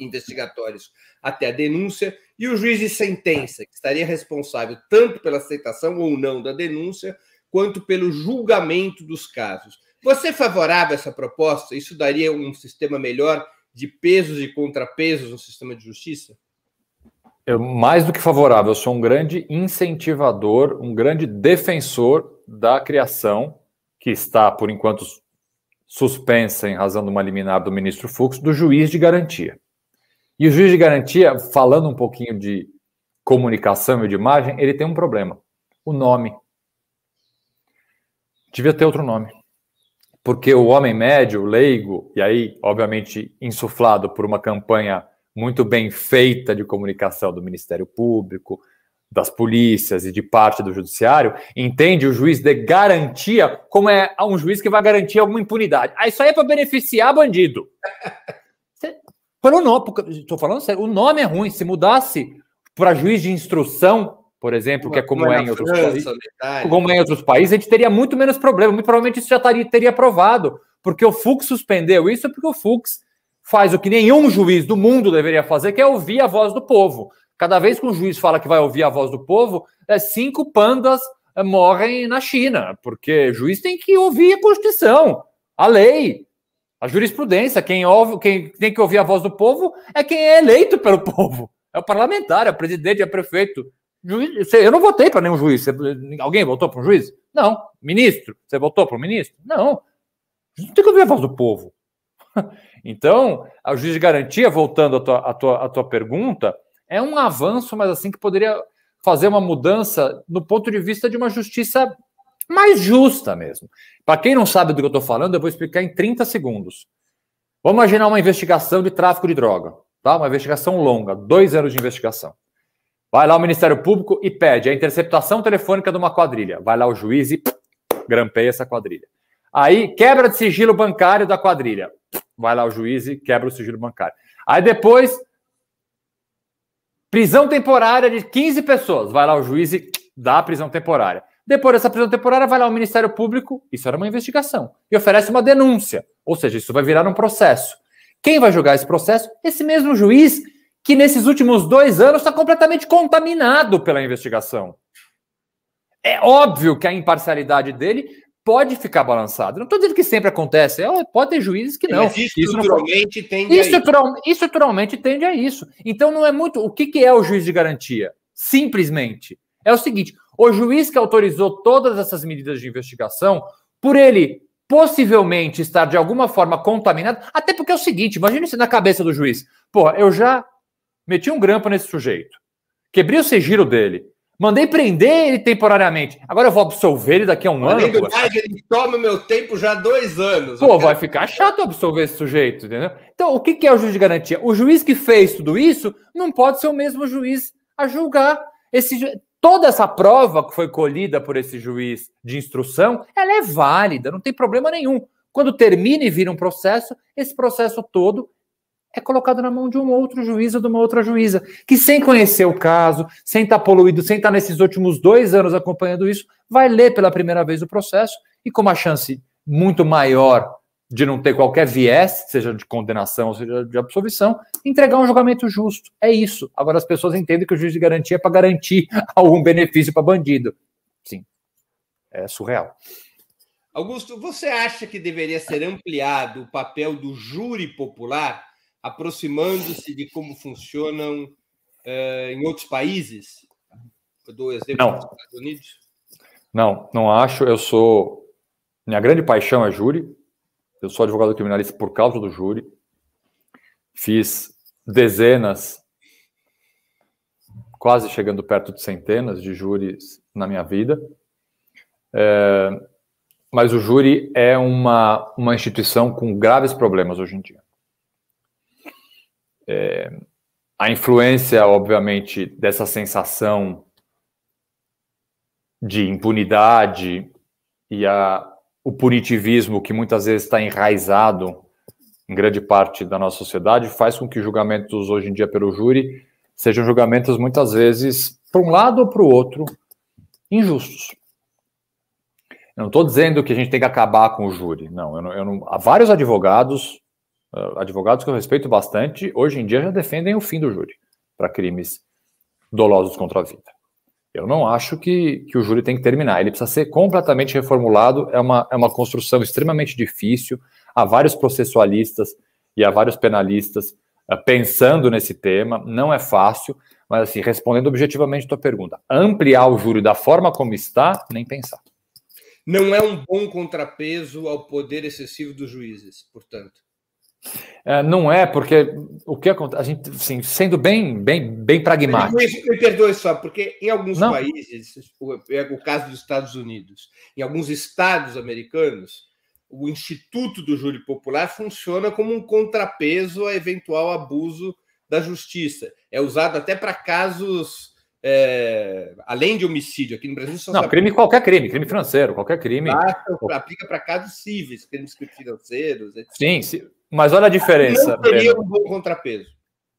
investigatórios até a denúncia, e o juiz de sentença, que estaria responsável tanto pela aceitação ou não da denúncia, quanto pelo julgamento dos casos. Você é favorável a essa proposta? Isso daria um sistema melhor de pesos e contrapesos no sistema de justiça? Eu, mais do que favorável, eu sou um grande incentivador, um grande defensor da criação, que está, por enquanto, suspensa em razão de uma liminar do ministro Fux, do juiz de garantia. E o juiz de garantia, falando um pouquinho de comunicação e de imagem, ele tem um problema. O nome. Devia ter outro nome. Porque o homem médio, leigo, e aí, obviamente, insuflado por uma campanha muito bem feita de comunicação do Ministério Público, das polícias e de parte do judiciário entende o juiz de garantia como é um juiz que vai garantir alguma impunidade. Ah, isso aí é para beneficiar bandido. Pelo nome, estou falando sério, o nome é ruim. Se mudasse para juiz de instrução, por exemplo, que é como é, em outros países, como é em outros países, a gente teria muito menos problema. Muito provavelmente isso já estaria, teria aprovado, porque o Fux suspendeu isso, porque o Fux faz o que nenhum juiz do mundo deveria fazer, que é ouvir a voz do povo. Cada vez que um juiz fala que vai ouvir a voz do povo, é, cinco pandas é, morrem na China, porque juiz tem que ouvir a Constituição, a lei, a jurisprudência. Quem, ouve, quem tem que ouvir a voz do povo é quem é eleito pelo povo. É o parlamentar, é o presidente, é o prefeito. eu não votei para nenhum juiz. alguém votou para um juiz? Não. Ministro, você votou para um ministro? Não. Não tem que ouvir a voz do povo. Então, a juiz de garantia, voltando à tua, à tua, à tua pergunta, é um avanço, mas assim que poderia fazer uma mudança no ponto de vista de uma justiça mais justa mesmo. Para quem não sabe do que eu estou falando, eu vou explicar em 30 segundos. Vamos imaginar uma investigação de tráfico de droga, tá? Uma investigação longa, dois anos de investigação. Vai lá o Ministério Público e pede a interceptação telefônica de uma quadrilha. Vai lá o juiz e grampeia essa quadrilha. Aí quebra de sigilo bancário da quadrilha. Vai lá o juiz e quebra o sigilo bancário. Aí depois Prisão temporária de 15 pessoas. Vai lá o juiz e dá a prisão temporária. Depois dessa prisão temporária, vai lá o Ministério Público, isso era uma investigação, e oferece uma denúncia. Ou seja, isso vai virar um processo. Quem vai julgar esse processo? Esse mesmo juiz que nesses últimos dois anos está completamente contaminado pela investigação. É óbvio que a imparcialidade dele pode ficar balançado. Não estou dizendo que sempre acontece, é, pode ter juízes que não. Mas estruturalmente isso não tende estrutural, a isso. Estruturalmente tende a isso. Então não é muito. O que, que é o juiz de garantia? Simplesmente. É o seguinte: o juiz que autorizou todas essas medidas de investigação, por ele possivelmente estar de alguma forma contaminado, até porque é o seguinte: imagina isso na cabeça do juiz. Porra, eu já meti um grampo nesse sujeito, quebrei o sigilo dele, Mandei prender ele temporariamente. Agora eu vou absolver ele daqui a um Além ano. Do mais, ele toma meu tempo já há dois anos. Pô, vai ficar chato absolver esse sujeito, entendeu? Então, o que é o juiz de garantia? O juiz que fez tudo isso não pode ser o mesmo juiz a julgar. Esse, ju... toda essa prova que foi colhida por esse juiz de instrução, ela é válida, não tem problema nenhum. Quando termina e vira um processo, esse processo todo é colocado na mão de um outro juiz ou de uma outra juíza, que sem conhecer o caso, sem estar tá poluído, sem estar tá nesses últimos dois anos acompanhando isso, vai ler pela primeira vez o processo e com uma chance muito maior de não ter qualquer viés, seja de condenação, seja de absolvição, entregar um julgamento justo. É isso. Agora as pessoas entendem que o juiz de garantia é para garantir algum benefício para bandido. Sim. É surreal. Augusto, você acha que deveria ser ampliado o papel do júri popular aproximando-se de como funcionam eh, em outros países? Eu dou exemplo não. dos Estados Unidos? Não, não acho. Eu sou. Minha grande paixão é júri. Eu sou advogado criminalista por causa do júri. Fiz dezenas, quase chegando perto de centenas de júris na minha vida. É, mas o júri é uma, uma instituição com graves problemas hoje em dia. É, a influência, obviamente, dessa sensação de impunidade e a, o punitivismo que muitas vezes está enraizado em grande parte da nossa sociedade faz com que julgamentos hoje em dia pelo júri sejam julgamentos muitas vezes para um lado ou para o outro injustos. Eu não estou dizendo que a gente tem que acabar com o júri, não. Eu não, eu não há vários advogados ah, advogados que eu respeito bastante, hoje em dia já defendem o fim do júri para crimes dolosos contra a vida. Eu não acho que, que o júri tem que terminar, ele precisa ser completamente reformulado, é uma, é uma construção extremamente difícil, há vários processualistas e há vários penalistas uh, pensando nesse tema, não é fácil, mas assim, respondendo objetivamente a tua pergunta, ampliar o júri da forma como está, nem pensar. Não é um bom contrapeso ao poder excessivo dos juízes, portanto. É, não é, porque o que acontece, a gente, assim, sendo bem, bem, bem pragmático. Me, perdoe só, porque em alguns não. países, eu pego é o caso dos Estados Unidos, em alguns estados americanos, o instituto do júri popular funciona como um contrapeso a eventual abuso da justiça. É usado até para casos é, além de homicídio aqui no Brasil só não sabe... crime qualquer crime crime financeiro qualquer crime Basta, aplica para casos cíveis crimes financeiros etc. sim mas olha a diferença. Não seria um bom contrapeso.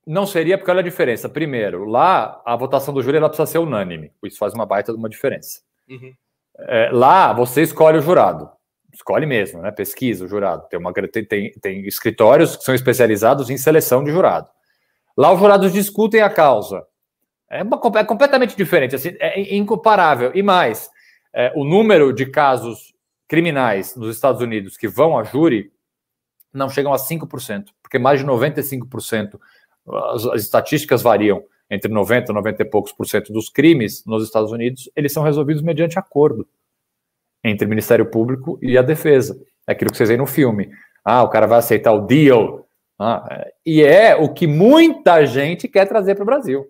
Não seria, porque olha a diferença. Primeiro, lá a votação do júri ela precisa ser unânime. Isso faz uma baita de uma diferença. Uhum. É, lá você escolhe o jurado. Escolhe mesmo, né? Pesquisa o jurado. Tem, uma, tem, tem, tem escritórios que são especializados em seleção de jurado. Lá os jurados discutem a causa. É, uma, é completamente diferente, assim, é incomparável. E mais, é, o número de casos criminais nos Estados Unidos que vão a júri não chegam a 5%, porque mais de 95%, as, as estatísticas variam entre 90 e 90 e poucos por cento dos crimes nos Estados Unidos, eles são resolvidos mediante acordo entre o Ministério Público e a defesa. É aquilo que vocês veem no filme. Ah, o cara vai aceitar o deal. Ah, e é o que muita gente quer trazer para o Brasil.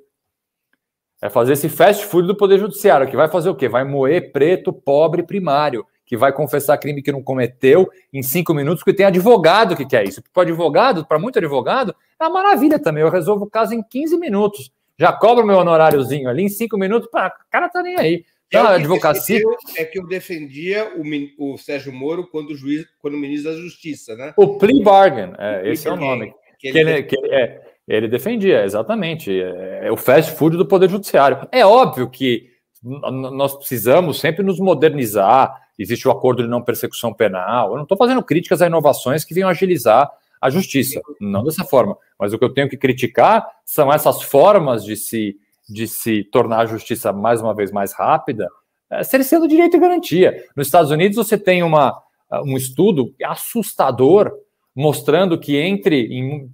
É fazer esse fast food do Poder Judiciário, que vai fazer o quê? Vai moer preto, pobre, primário que vai confessar crime que não cometeu em cinco minutos, porque tem advogado que quer isso. Para advogado, para muito advogado, é uma maravilha também. Eu resolvo o caso em 15 minutos. Já cobro meu honoráriozinho ali em cinco minutos, para o cara tá nem aí. é tá, advocacia. É que eu defendia o, o, Sérgio Moro quando juiz, quando ministro da Justiça, né? O plea bargain, é, o esse é o nome. Que ele, ele, que ele, é, ele defendia, exatamente. É, é o fast food do Poder Judiciário. É óbvio que nós precisamos sempre nos modernizar. Existe o acordo de não persecução penal. Eu não estou fazendo críticas a inovações que venham agilizar a justiça, não dessa forma. Mas o que eu tenho que criticar são essas formas de se, de se tornar a justiça mais uma vez mais rápida, sendo eh, direito e garantia. Nos Estados Unidos, você tem uma, um estudo assustador mostrando que entre em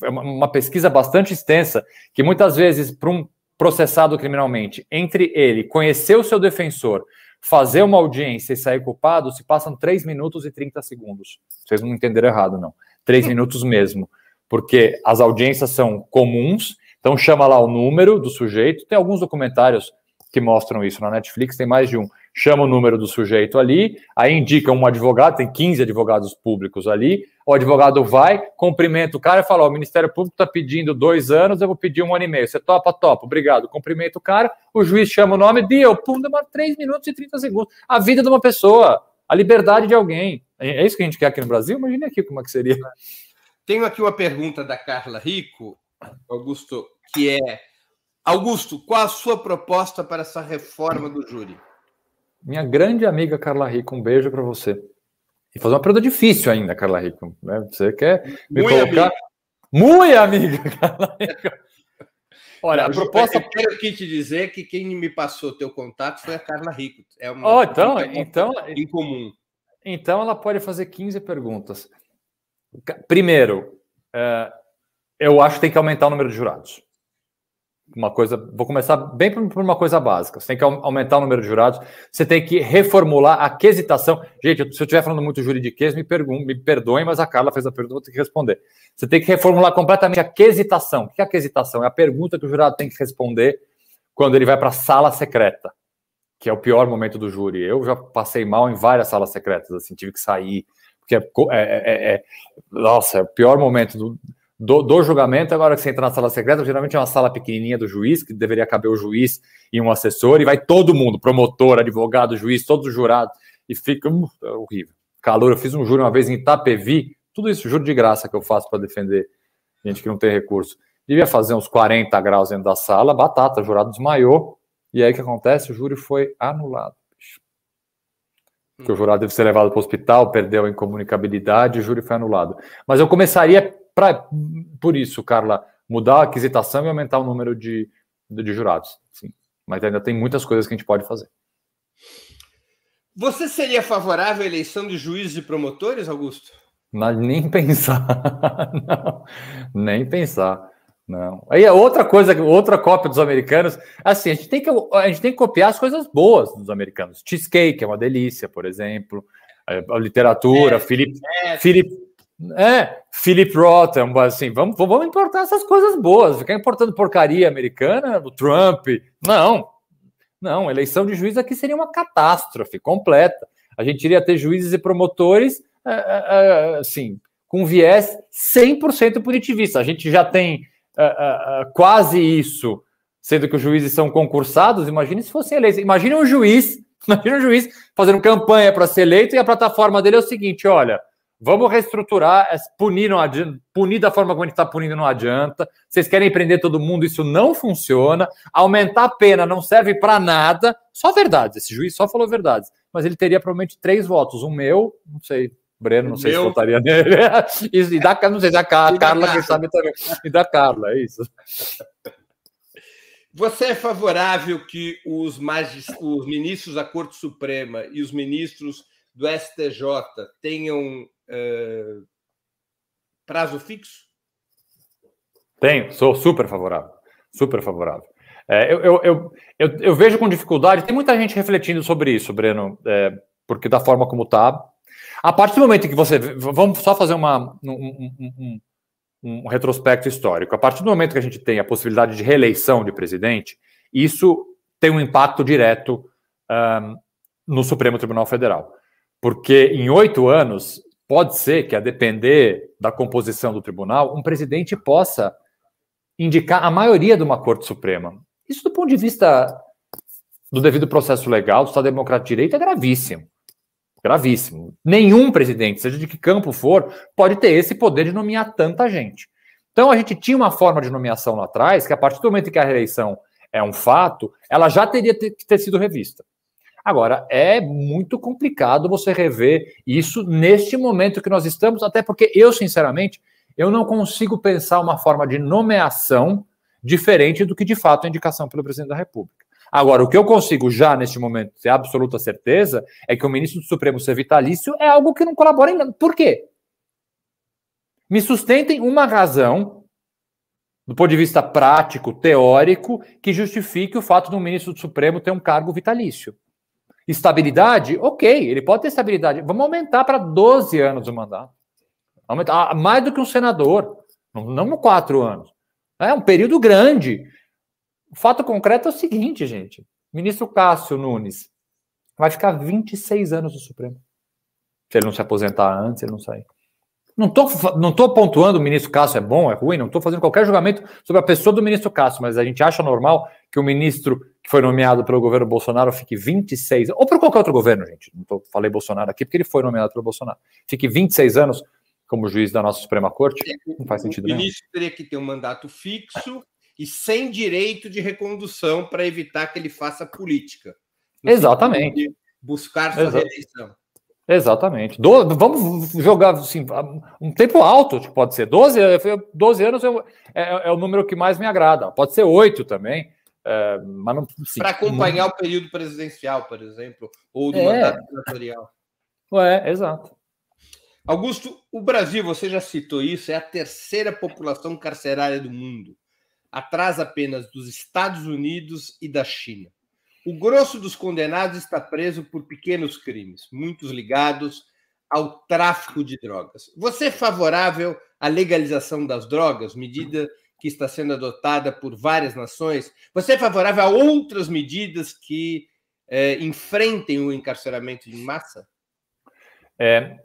é uma pesquisa bastante extensa, que muitas vezes para um processado criminalmente, entre ele conhecer o seu defensor, fazer uma audiência e sair culpado, se passam 3 minutos e 30 segundos. Vocês não entenderam errado, não. 3 minutos mesmo. Porque as audiências são comuns, então chama lá o número do sujeito, tem alguns documentários que mostram isso na Netflix, tem mais de um. Chama o número do sujeito ali, aí indica um advogado, tem 15 advogados públicos ali, o advogado vai, cumprimenta o cara e fala: ó, o Ministério Público está pedindo dois anos, eu vou pedir um ano e meio. Você topa, topa, obrigado. Cumprimenta o cara, o juiz chama o nome, deu, pum, demora 3 minutos e 30 segundos. A vida de uma pessoa, a liberdade de alguém. É, é isso que a gente quer aqui no Brasil? Imagina aqui como é que seria. Tenho aqui uma pergunta da Carla Rico, Augusto, que é. Augusto, qual a sua proposta para essa reforma do júri? Minha grande amiga Carla Rico, um beijo para você. E fazer uma pergunta difícil ainda, Carla Rico. Né? Você quer me colocar. Muito amiga, Carla Rico. Olha, a proposta. Eu quero aqui te dizer que quem me passou teu contato foi a Carla Rico. É uma oh, então, então, em então comum. Então ela pode fazer 15 perguntas. Primeiro, eh, eu acho que tem que aumentar o número de jurados uma coisa. Vou começar bem por uma coisa básica. Você tem que aumentar o número de jurados, você tem que reformular a quesitação. Gente, se eu estiver falando muito juridiquês, me, pergun- me perdoem, mas a Carla fez a pergunta, vou ter que responder. Você tem que reformular completamente a quesitação. O que é a quesitação? É a pergunta que o jurado tem que responder quando ele vai para a sala secreta, que é o pior momento do júri. Eu já passei mal em várias salas secretas, assim, tive que sair. Porque é, é, é, é, é nossa, é o pior momento do, do, do, julgamento, agora que você entra na sala secreta, geralmente é uma sala pequenininha do juiz, que deveria caber o juiz e um assessor, e vai todo mundo, promotor, advogado, juiz, todos os jurados, e fica hum, é horrível. Calor, eu fiz um júri uma vez em Itapevi, tudo isso juro de graça que eu faço para defender gente que não tem recurso. Devia fazer uns 40 graus dentro da sala, batata, jurado desmaiou, e aí o que acontece? O júri foi anulado. Porque o jurado deve ser levado para o hospital, perdeu a incomunicabilidade, o júri foi anulado. Mas eu começaria pra, por isso, Carla, mudar a aquisitação e aumentar o número de, de jurados. Sim. Mas ainda tem muitas coisas que a gente pode fazer. Você seria favorável à eleição de juízes e promotores, Augusto? Mas nem pensar. não, nem pensar. Não. Aí é outra coisa, outra cópia dos americanos. Assim, a gente, tem que, a gente tem que copiar as coisas boas dos americanos. Cheesecake é uma delícia, por exemplo. É, a literatura, é, Felipe. é, é, Philip Roth, é assim, vamos, vamos importar essas coisas boas, ficar importando porcaria americana, do Trump. Não, não, eleição de juiz aqui seria uma catástrofe completa. A gente iria ter juízes e promotores, é, é, assim, com viés 100% punitivista. A gente já tem quase isso, sendo que os juízes são concursados. Imagine se fossem eleitos. Imagine um juiz, imagine um juiz fazendo campanha para ser eleito e a plataforma dele é o seguinte: olha Vamos reestruturar, é, punir, não adianta, punir da forma como a gente está punindo não adianta. Vocês querem prender todo mundo, isso não funciona. Aumentar a pena não serve para nada. Só verdades, esse juiz só falou verdades. Mas ele teria provavelmente três votos: um meu, não sei, Breno, não sei meu. se votaria nele. e da, não sei da a Car Carla, quem sabe também. E da Carla, é isso. Você é favorável que os, os ministros da Corte Suprema e os ministros do STJ tenham ah, prazo fixo? Tenho, sou super favorável. Super favorável. É, eu, eu, eu, eu, vejo com dificuldade, tem muita gente refletindo sobre isso, Breno, é, porque da forma como está A partir do momento que você. Vamos só fazer uma, um, um, um, um retrospecto histórico. A partir do momento que a gente tem a possibilidade de reeleição de presidente, isso tem um impacto direto no Supremo Tribunal Federal. Porque em oito anos, Pode ser que, a depender da composição do tribunal, um presidente possa indicar a maioria de uma Corte Suprema. Isso, do ponto de vista do devido processo legal, do Estado Democrático de Direito, é gravíssimo. Gravíssimo. Nenhum presidente, seja de que campo for, pode ter esse poder de nomear tanta gente. Então, a gente tinha uma forma de nomeação lá atrás, que a partir do momento em que a reeleição é um fato, ela já teria que ter sido revista. Agora, é muito complicado você rever isso neste momento que nós estamos, até porque eu, sinceramente, eu não consigo pensar uma forma de nomeação diferente do que de fato a indicação pelo presidente da República. Agora, o que eu consigo já neste momento ter absoluta certeza é que o ministro do Supremo ser vitalício é algo que não colabora em nada. Por quê? Me sustentem uma razão, do ponto de vista prático, teórico, que justifique o fato do ministro do Supremo ter um cargo vitalício. Estabilidade? Ok, ele pode ter estabilidade. Vamos aumentar para 12 anos o mandato. Aumentar, ah, mais do que um senador, não quatro anos. É um período grande. O fato concreto é o seguinte, gente. ministro Cássio Nunes vai ficar 26 anos no Supremo. Se ele não se aposentar antes, ele não sair. Não estou não tô pontuando o ministro Cássio é bom, é ruim, não estou fazendo qualquer julgamento sobre a pessoa do ministro Cássio, mas a gente acha normal que o ministro que foi nomeado pelo governo Bolsonaro fique 26 ou por qualquer outro governo, gente. Não tô, falei Bolsonaro aqui porque ele foi nomeado pelo Bolsonaro. Fique 26 anos como juiz da nossa Suprema Corte. É, não faz sentido nenhum. O ministro nenhum. teria que ter um mandato fixo e sem direito de recondução para evitar que ele faça política. Exatamente. Buscar sua Exato. reeleição. Exatamente. Do, vamos jogar assim, um tempo alto, tipo, pode ser 12, 12 anos é, é, é, o número que mais me agrada. Pode ser 8 também. Ah, mas não para acompanhar não... o período presidencial, por exemplo, ou do é. mandato senatorial. É, exato. Augusto, o Brasil, você já citou isso, é a terceira população carcerária do mundo, atrás apenas dos Estados Unidos e da China. O grosso dos condenados está preso por pequenos crimes, muitos ligados ao tráfico de drogas. Você é favorável à legalização das drogas, medida que está sendo adotada por várias nações? Você é favorável a outras medidas que é, enfrentem o encarceramento de massa? É,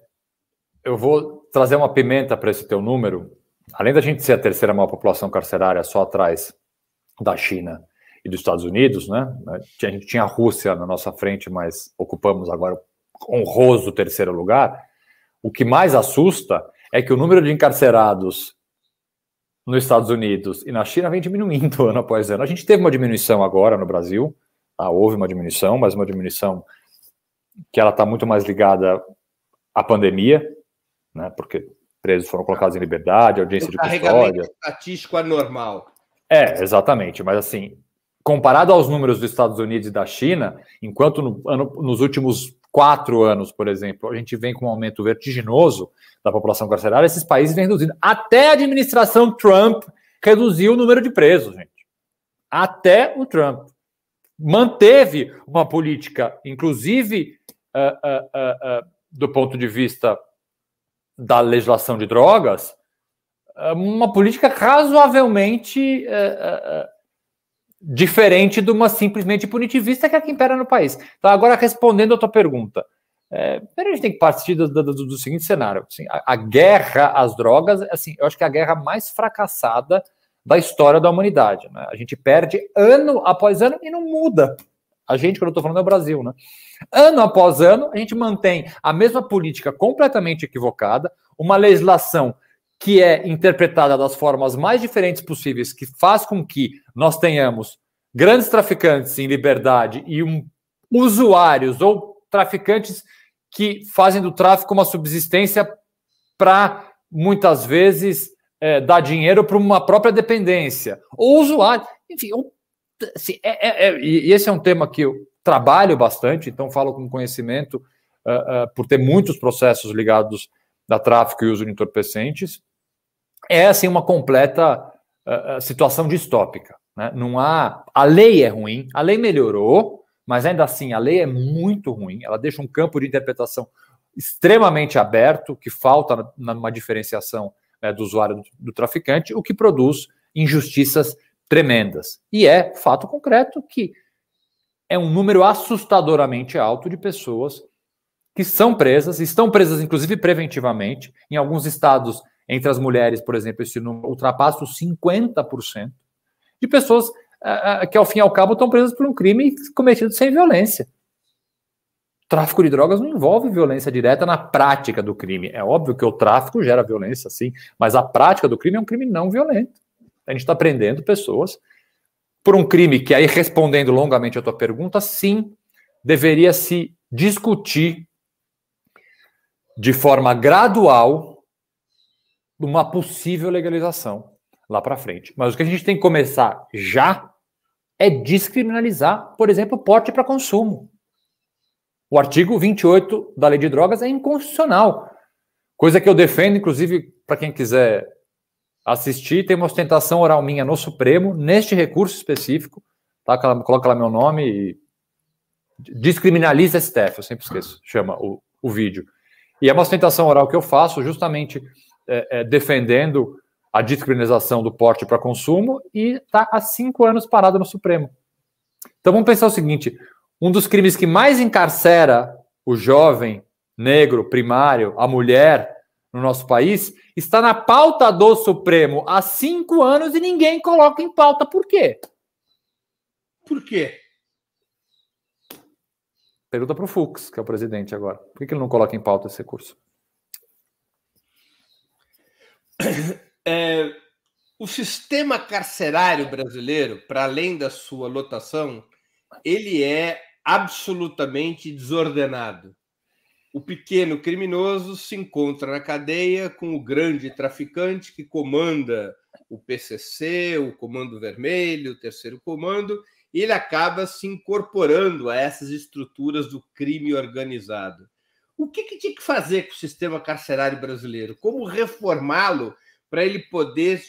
eu vou trazer uma pimenta para esse teu número. Além da gente ser a terceira maior população carcerária, só atrás da China e dos Estados Unidos, né? né a gente tinha a Rússia na nossa frente, mas ocupamos agora o honroso terceiro lugar. O que mais assusta é que o número de encarcerados nos Estados Unidos e na China vem diminuindo ano após ano. A gente teve uma diminuição agora no Brasil, tá? houve uma diminuição, mas uma diminuição que ela está muito mais ligada à pandemia, né? porque presos foram colocados em liberdade, audiência de custódia. estatístico anormal. É, exatamente, mas assim, comparado aos números dos Estados Unidos e da China, enquanto no, nos últimos quatro anos, por exemplo, a gente vem com um aumento vertiginoso da população carcerária, esses países vêm reduzindo. Até a administração Trump reduziu o número de presos, gente. Até o Trump. Manteve uma política, inclusive uh, uh, uh, do ponto de vista da legislação de drogas, ah, uma política razoavelmente eh, eh, eh, diferente de uma simplesmente punitivista que é a que impera no país. Então, agora respondendo a tua pergunta, é, a gente tem que partir do, do, do seguinte cenário: assim, a, a, guerra às drogas, assim, eu acho que é a guerra mais fracassada da história da humanidade. Né? A gente perde ano após ano e não muda. A gente, quando eu estou falando, é o Brasil, né? Ano após ano, a gente mantém a mesma política completamente equivocada, uma legislação que é interpretada das formas mais diferentes possíveis, que faz com que nós tenhamos grandes traficantes em liberdade e um, usuários ou traficantes que fazem do tráfico uma subsistência para muitas vezes é, dar dinheiro para uma própria dependência ou usuário, enfim, assim, é, é, é e esse é um tema que eu trabalho bastante, então falo com conhecimento uh, uh, por ter muitos processos ligados da tráfico e uso de entorpecentes, é assim uma completa uh, situação distópica. Né? Não há. A lei é ruim, a lei melhorou, mas ainda assim a lei é muito ruim, ela deixa um campo de interpretação extremamente aberto, que falta numa diferenciação né, do usuário do, do traficante, o que produz injustiças tremendas. E é fato concreto que é um número assustadoramente alto de pessoas que são presas, estão presas inclusive preventivamente. Em alguns estados, entre as mulheres, por exemplo, esse número ultrapassa os 50% de pessoas uh, que, ao fim e ao cabo, estão presas por um crime cometido sem violência. O tráfico de drogas não envolve violência direta na prática do crime. É óbvio que o tráfico gera violência, sim, mas a prática do crime é um crime não violento. A gente está prendendo pessoas por um crime que, aí respondendo longamente a tua pergunta, sim, deveria se discutir de forma gradual uma possível legalização lá para frente. Mas o que a gente tem que começar já é descriminalizar, por exemplo, porte para consumo. O artigo 28 da Lei de Drogas é inconstitucional. Coisa que eu defendo, inclusive, para quem quiser assistir, tem uma ostentação oral minha no Supremo, neste recurso específico, tá? Coloca lá meu nome e descriminaliza STF, eu sempre esqueço, chama o, o vídeo. E é uma sustentação oral que eu faço justamente é, é, defendendo a descriminalização do porte para consumo e está há cinco anos parado no Supremo. Então vamos pensar o seguinte: um dos crimes que mais encarcera o jovem negro primário, a mulher no nosso país, está na pauta do Supremo há cinco anos e ninguém coloca em pauta. Por quê? Por quê? Pergunta para o Fux, que é o presidente agora. Por que, ele não coloca em pauta esse recurso? É, o sistema carcerário brasileiro, para além da sua lotação, ele é absolutamente desordenado. O pequeno criminoso se encontra na cadeia com o grande traficante que comanda o PCC, o Comando Vermelho, o Terceiro Comando, e ele acaba se incorporando a essas estruturas do crime organizado. O que, que tinha que fazer com o sistema carcerário brasileiro? Como reformá-lo para ele poder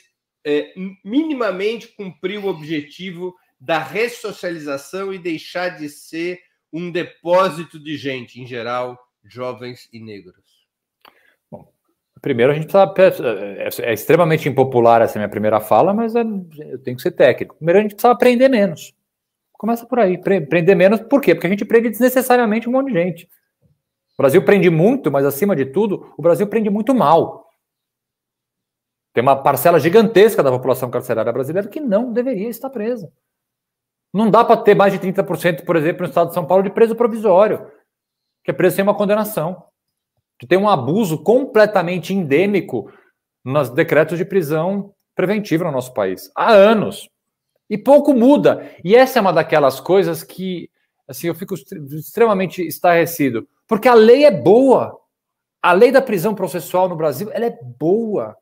é, minimamente cumprir o objetivo da ressocialização e deixar de ser um depósito de gente, em geral, jovens e negros? Bom, primeiro a gente precisa. É, é, é, extremamente impopular essa minha primeira fala, mas é, eu tenho que ser técnico. Primeiro a gente precisa aprender menos. Começa por aí. Prender menos, por quê? Porque a gente prende desnecessariamente um monte de gente. O Brasil prende muito, mas acima de tudo, o Brasil prende muito mal. Tem uma parcela gigantesca da população carcerária brasileira que não deveria estar presa. Não dá para ter mais de 30%, por exemplo, no estado de São Paulo, de preso provisório, que é preso sem uma condenação. Que tem um abuso completamente endêmico nos decretos de prisão preventiva no nosso país. Há anos. E pouco muda. E essa é uma daquelas coisas que assim eu fico extremamente estarrecido. Porque a lei é boa. A lei da prisão processual no Brasil ela é boa.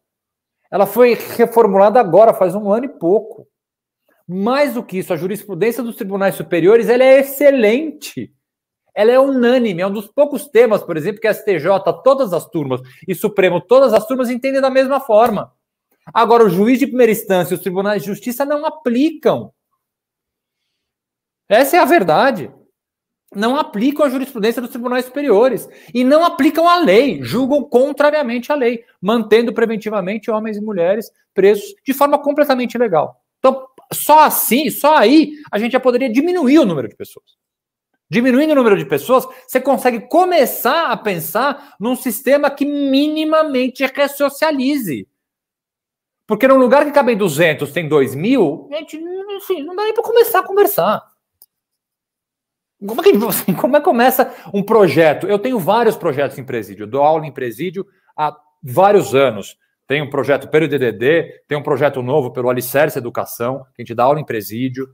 Ela foi reformulada agora, faz um ano e pouco. Mais do que isso, a jurisprudência dos tribunais superiores ela é excelente. Ela é unânime, é um dos poucos temas, por exemplo, que a STJ, todas as turmas, e Supremo, todas as turmas entendem da mesma forma. Agora, o juiz de primeira instância e os tribunais de justiça não aplicam. Essa é a verdade. Não aplicam a jurisprudência dos tribunais superiores e não aplicam a lei, julgam contrariamente à lei, mantendo preventivamente homens e mulheres presos de forma completamente ilegal. Então, só assim, só aí, a gente já poderia diminuir o número de pessoas. Diminuindo o número de pessoas, você consegue começar a pensar num sistema que minimamente ressocialize. Porque num lugar que cabem 200, tem 2 mil, gente, assim, não dá nem para começar a conversar. Como é, que, assim, como é que começa um projeto? Eu tenho vários projetos em presídio. Eu dou aula em presídio há vários anos. Tem um projeto pelo DDD, tem um projeto novo pelo Alicerce Educação, que a gente dá aula em presídio,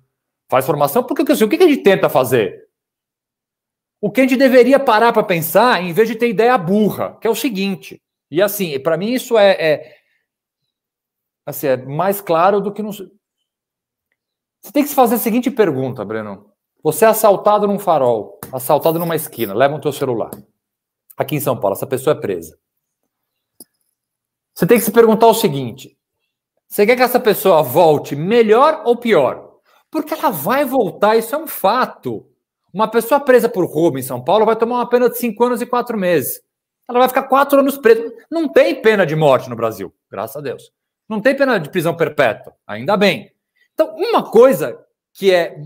faz formação. Porque assim, o que a gente tenta fazer? O que a gente deveria parar para pensar, em vez de ter ideia burra, que é o seguinte. E assim, para mim isso é, é Assim, é mais claro do que não. Você tem que se fazer a seguinte pergunta, Breno. Você é assaltado num farol, assaltado numa esquina, levam o teu celular. Aqui em São Paulo, essa pessoa é presa. Você tem que se perguntar o seguinte: você quer que essa pessoa volte melhor ou pior? Porque ela vai voltar, isso é um fato. Uma pessoa presa por roubo em São Paulo vai tomar uma pena de 5 anos e 4 meses. Ela vai ficar 4 anos presa. Não tem pena de morte no Brasil, graças a Deus. Não tem pena de prisão perpétua, ainda bem. Então, uma coisa que é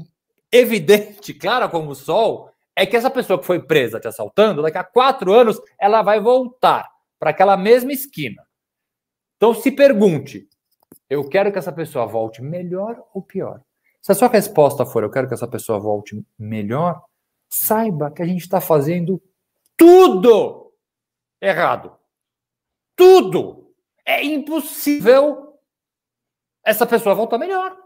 evidente, clara como o sol, é que essa pessoa que foi presa te assaltando, daqui a quatro anos, ela vai voltar para aquela mesma esquina. Então, se pergunte: eu quero que essa pessoa volte melhor ou pior? Se a sua resposta for eu quero que essa pessoa volte melhor, saiba que a gente está fazendo tudo errado. Tudo! é impossível essa pessoa voltar melhor.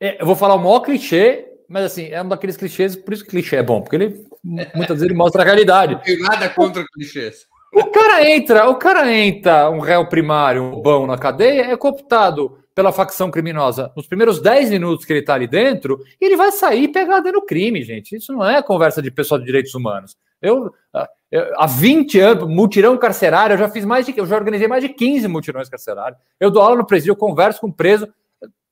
É, eu vou falar o maior clichê, mas assim, é um daqueles clichês, por isso que clichê é bom, porque ele muitas vezes ele mostra a realidade. Não tem nada contra o, clichês. O cara entra, o cara entra um réu primário, um bom na cadeia, é cooptado pela facção criminosa nos primeiros 10 minutos que ele está ali dentro, e ele vai sair pegado no crime, gente. Isso não é conversa de pessoal de direitos humanos. Eu, ah, eu, há 20 anos, mutirão carcerário, eu já fiz mais de, eu já organizei mais de 15 mutirões carcerários. Eu dou aula no presídio, converso com preso.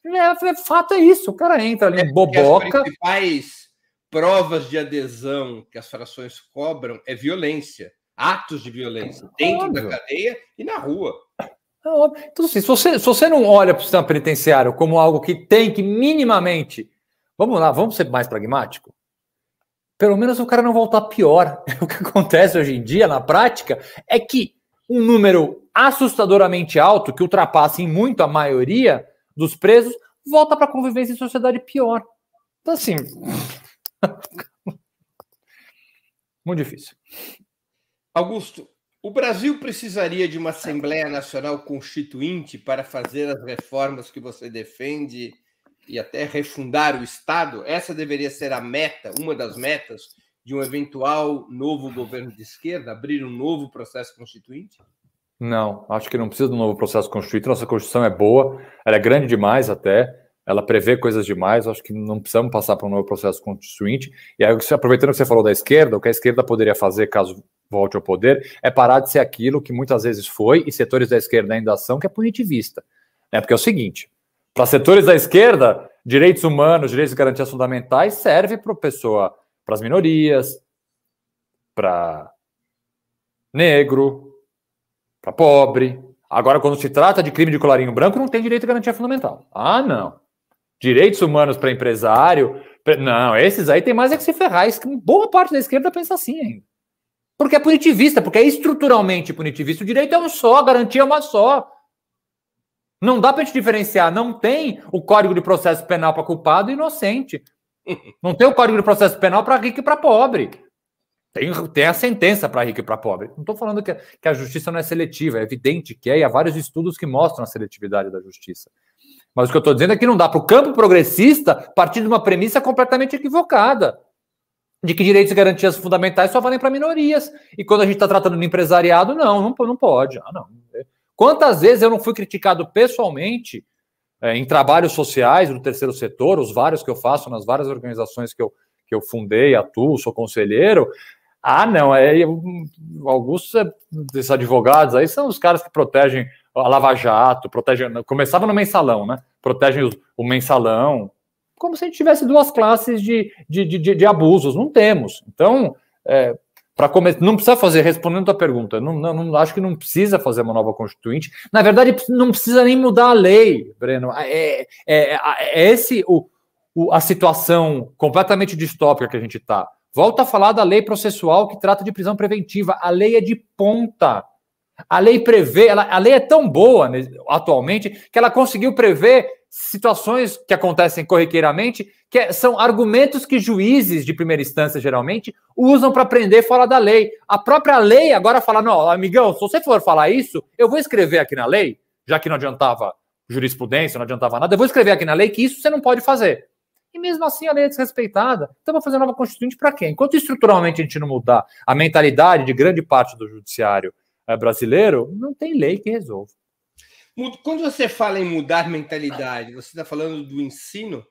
É, é, fato é isso, o cara entra ali, é boboca. As principais provas de adesão que as frações cobram é violência, atos de violência, é dentro Óbvio. da cadeia e na rua. É então, assim, se você, se você não olha para o sistema penitenciário como algo que tem que minimamente. Vamos lá, vamos ser mais pragmático? pelo menos o cara não voltar pior. O que acontece hoje em dia, na prática, é que um número assustadoramente alto, que ultrapassa em muito a maioria dos presos, volta para a convivência em sociedade pior. Então, assim. muito difícil. Augusto, o Brasil precisaria de uma Assembleia Nacional Constituinte para fazer as reformas que você defende e até refundar o Estado, essa deveria ser a meta, uma das metas de um eventual novo governo de esquerda, abrir um novo processo constituinte? Não, acho que não precisa de um novo processo constituinte. Nossa Constituição é boa, ela é grande demais até, ela prevê coisas demais. Acho que não precisamos passar para um novo processo constituinte. E aí, aproveitando que você falou da esquerda, o que a esquerda poderia fazer caso volte ao poder é parar de ser aquilo que muitas vezes foi e setores da esquerda ainda são, que é punitivista. É porque é o seguinte: para setores da esquerda, direitos humanos, direitos e garantias fundamentais serve para pessoa, para as minorias, para negro, para pobre. Agora, quando se trata de crime de colarinho branco, não tem direito à garantia fundamental. Ah, não. Direitos humanos para empresário. Pra... Não, esses aí tem mais é que se ferrar. Boa parte da esquerda pensa assim ainda. Porque é punitivista, porque é estruturalmente punitivista. O direito é um só, a garantia é uma só. Não dá para gente diferenciar, não tem o código de processo penal para culpado e inocente. Não tem o código de processo penal para rico e para pobre. Tem, tem a sentença para rico e para pobre. Não estou falando que, que a justiça não é seletiva, é evidente que é, e há vários estudos que mostram a seletividade da justiça. Mas o que eu estou dizendo é que não dá para o campo progressista partir de uma premissa completamente equivocada de que direitos e garantias fundamentais só valem para minorias. E quando a gente está tratando de empresariado, não, não, não pode. Ah, não, Quantas vezes eu não fui criticado pessoalmente é, em trabalhos sociais do terceiro setor, os vários que eu faço nas várias organizações que eu, que eu fundei, atuo, sou conselheiro. Ah, não, é, alguns é, desses advogados aí são os caras que protegem a Lava Jato, protegem. Começava no mensalão, né? Protegem o, o mensalão. Como se a gente tivesse duas classes de, de, de, de abusos. Não temos. Então, é, para começar, não precisa fazer, respondendo a tua pergunta, não, não, não, acho que não precisa fazer uma nova constituinte. Na verdade, não precisa nem mudar a lei, Breno. É, é, é esse o, o, a situação completamente distópica que a gente está. Volta a falar da lei processual que trata de prisão preventiva. A lei é de ponta. A lei prevê, ela, a lei é tão boa né, atualmente que ela conseguiu prever situações que acontecem corriqueiramente, que é, são argumentos que juízes de primeira instância, geralmente, usam para prender fora da lei. A própria lei agora fala: não, amigão, se você for falar isso, eu vou escrever aqui na lei, já que não adiantava jurisprudência, não adiantava nada, eu vou escrever aqui na lei que isso você não pode fazer. E mesmo assim a lei é desrespeitada. Então vou fazer nova constituinte para quê? Enquanto estruturalmente a gente não mudar a mentalidade de grande parte do judiciário eh, brasileiro, não tem lei que resolva. Quando você fala em mudar mentalidade, você está falando do ensino?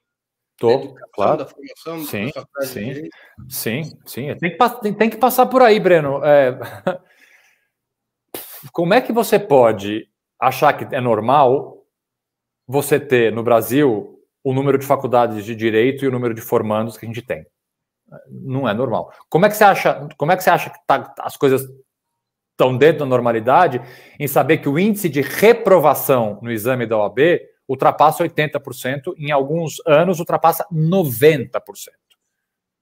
Tô, educação, claro. Da formação, sim, da sim, sim, sim. Tem que, tem, tem que passar por aí, Breno. É... Como é que você pode achar que é normal você ter no Brasil o número de faculdades de direito e o número de formandos que a gente tem? Não é normal. Como é que você acha, como é que, você acha que tá, as coisas estão dentro da normalidade, em saber que o índice de reprovação no exame da OAB ultrapassa 80%, em alguns anos ultrapassa 90%.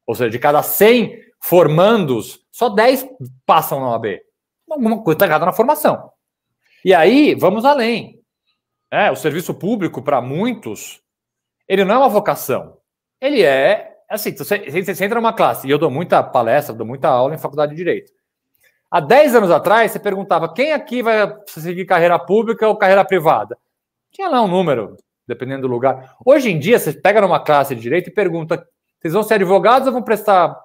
Ou seja, de cada 100 formandos, só 10 passam na OAB. Alguma coisa está errada na formação. E aí, vamos além. É, o serviço público, para muitos, ele não é uma vocação. Ele é, assim, você, você entra numa classe, e eu dou muita palestra, dou muita aula em faculdade de Direito. Há 10 anos atrás, você perguntava quem aqui vai seguir carreira pública ou carreira privada. Tinha lá um número, dependendo do lugar. Hoje em dia, você pega numa classe de direito e pergunta: vocês vão ser advogados ou vão prestar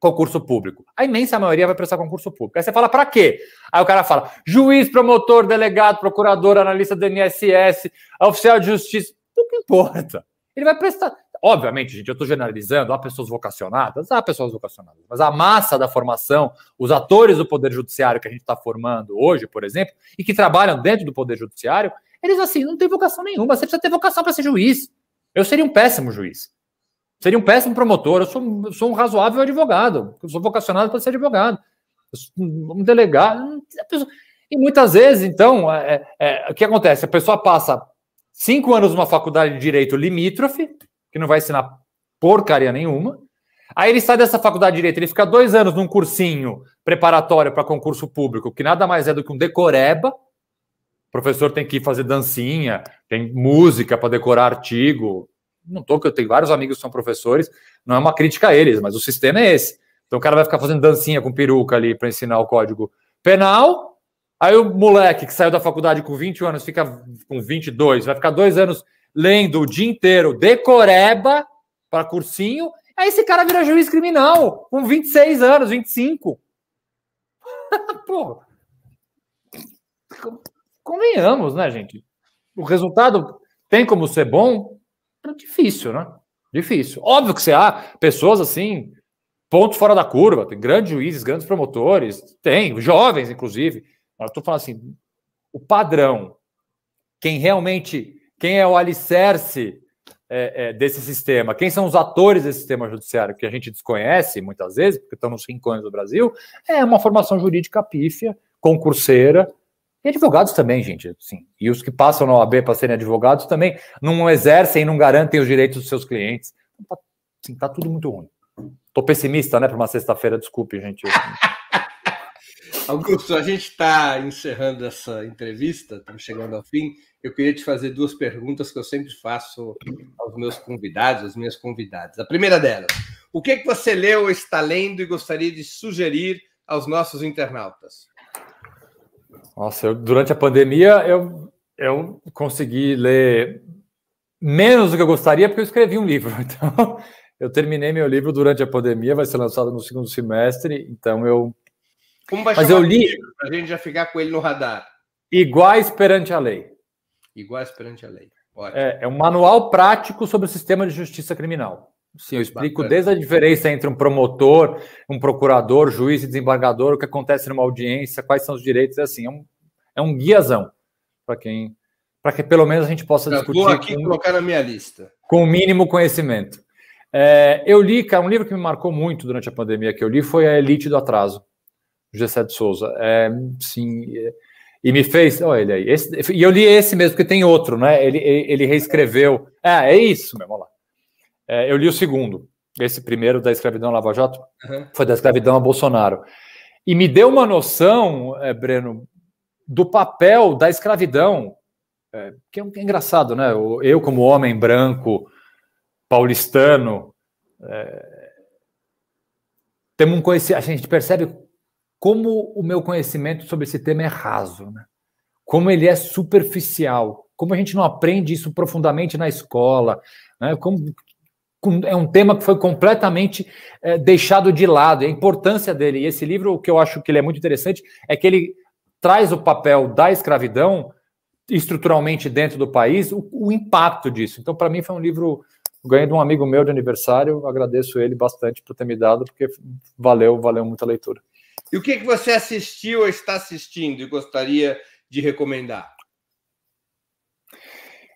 concurso público? A imensa maioria vai prestar concurso público. Aí você fala: para quê? Aí o cara fala: juiz, promotor, delegado, procurador, analista do INSS, oficial de justiça. Pouco importa. Ele vai prestar. Obviamente, gente, eu estou generalizando, há pessoas vocacionadas, há pessoas vocacionadas, mas a massa da formação, os atores do Poder Judiciário que a gente está formando hoje, por exemplo, e que trabalham dentro do Poder Judiciário, eles assim, não têm vocação nenhuma, você precisa ter vocação para ser juiz. Eu seria um péssimo juiz. Seria um péssimo promotor, eu sou, sou um razoável advogado, eu sou vocacionado para ser advogado. Um delegado. E muitas vezes, então, é, é, é, o que acontece? A pessoa passa cinco anos numa faculdade de direito limítrofe, que não vai ensinar porcaria nenhuma. Aí ele sai dessa faculdade de direito, ele fica dois anos num cursinho preparatório para concurso público, que nada mais é do que um decoreba. O professor tem que fazer dancinha, tem música para decorar artigo. Não tô, que eu tenho vários amigos que são professores, não é uma crítica a eles, mas o sistema é esse. Então o cara vai ficar fazendo dancinha com peruca ali para ensinar o código penal. Aí o moleque que saiu da faculdade com 21 anos, fica com 22, vai ficar dois anos lendo o dia inteiro decoreba para cursinho, aí esse cara vira juiz criminal com 26 anos, 25. Pô, convenhamos, né, gente? O resultado tem como ser bom? É difícil, né? Difícil. Óbvio que você há pessoas assim, pontos fora da curva, tem grandes juízes, grandes promotores, tem, jovens, inclusive. Eu tô falando assim, o padrão, quem realmente quem é o alicerce é, é, desse sistema? Quem são os atores desse sistema judiciário que a gente desconhece muitas vezes, porque estão nos rincões do Brasil? É uma formação jurídica pífia, concurseira, e advogados também, gente. Sim, e os que passam na OAB para serem advogados também não exercem, não garantem os direitos dos seus clientes. Está então, assim, tá tudo muito ruim. Estou pessimista, né, para uma sexta-feira, desculpe, gente. Augusto, a gente está encerrando essa entrevista, estamos chegando ao fim eu queria te fazer duas perguntas que eu sempre faço aos meus convidados, às minhas convidadas. A primeira delas, o que, é que você leu, está lendo e gostaria de sugerir aos nossos internautas? Nossa, eu, durante a pandemia eu, eu consegui ler menos do que eu gostaria, porque eu escrevi um livro. Então, eu terminei meu livro durante a pandemia, vai ser lançado no segundo semestre, então eu. Como vai Mas eu li. Para a gente já ficar com ele no radar. Iguais perante a lei iguais perante a lei. É, é um manual prático sobre o sistema de justiça criminal. Sim, eu explico Bacana. desde a diferença entre um promotor, um procurador, juiz e desembargador, o que acontece numa audiência, quais são os direitos, é assim, é um, é um guiazão para quem para que pelo menos a gente possa eu tá, discutir. Vou aqui com, colocar na minha lista. Com o mínimo conhecimento. É, eu li, cara, um livro que me marcou muito durante a pandemia que eu li foi A Elite do Atraso, do Gessé de Souza. É, sim, é, e me fez. Olha ele aí. Esse, e eu li esse mesmo, porque tem outro, né? Ele, ele reescreveu. Ah, é isso mesmo, olha lá. É, eu li o segundo, esse primeiro da escravidão Lava Jato, uhum. foi da escravidão a Bolsonaro. E me deu uma noção, é, Breno, do papel da escravidão, é, que é, é engraçado, né? Eu, como homem branco, paulistano, é, temos um conhecimento, a gente percebe como o meu conhecimento sobre esse tema é raso, né? como ele é superficial, como a gente não aprende isso profundamente na escola, né? como é um tema que foi completamente é, deixado de lado, a importância dele. E esse livro, o que eu acho que ele é muito interessante, é que ele traz o papel da escravidão estruturalmente dentro do país, o, o impacto disso. Então, para mim, foi um livro ganho de um amigo meu de aniversário. agradeço ele bastante por ter me dado, porque valeu, valeu muito a leitura. E o que, que você assistiu ou está assistindo e gostaria de recomendar?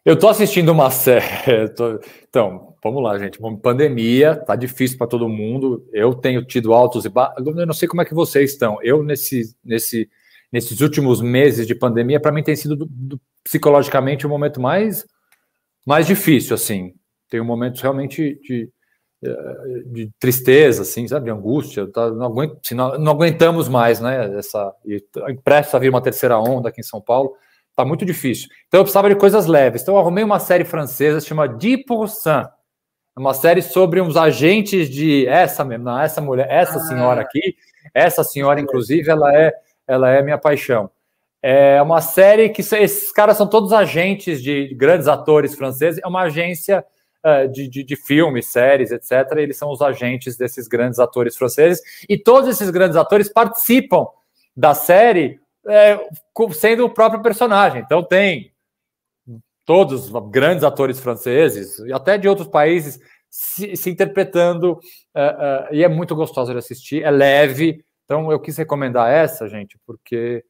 Eu estou assistindo uma série. Tô... Então, vamos lá, gente. Pandemia, tá difícil para todo mundo. Eu tenho tido altos e baixos. Eu não sei como é que vocês estão. Eu, nesse, nesse, nesses últimos meses de pandemia, para mim tem sido do, do, psicologicamente o momento mais, mais difícil, assim. Tem um momento realmente de de tristeza, assim, sabe, de angústia, tá, não, aguento, não, aguentamos mais, né, essa, e tá, presta a vir uma terceira onda aqui em São Paulo, tá muito difícil. Então eu precisava de coisas leves, então eu arrumei uma série francesa chamada Dipursan, é uma série sobre uns agentes de, essa mesmo, não, essa mulher, essa ah. senhora aqui, essa senhora, inclusive, ela é, ela é minha paixão. É uma série que esses caras são todos agentes de grandes atores franceses, é uma agência é, de, de, de, filmes, séries, etc. Eles são os agentes desses grandes atores franceses. E todos esses grandes atores participam da série é, sendo o próprio personagem. Então tem todos grandes atores franceses e até de outros países se, se interpretando. É, é, e é muito gostoso de assistir, é leve. Então eu quis recomendar essa, gente, porque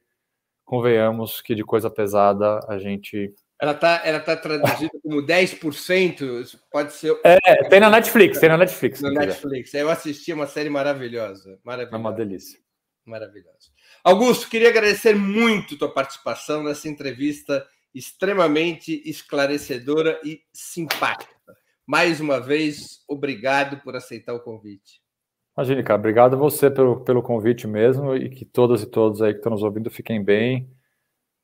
convenhamos que de coisa pesada a gente ela está ela tá traduzida como 10%, pode ser. É, tem na Netflix, tem na Netflix. Na Netflix. Eu assisti uma série maravilhosa. maravilhosa. É uma delícia. Maravilhosa. Augusto, queria agradecer muito tua participação nessa entrevista extremamente esclarecedora e simpática. Mais uma vez, obrigado por aceitar o convite. Imagine, cara, obrigado a você pelo, pelo convite mesmo e que todas e todos aí que estão nos ouvindo fiquem bem,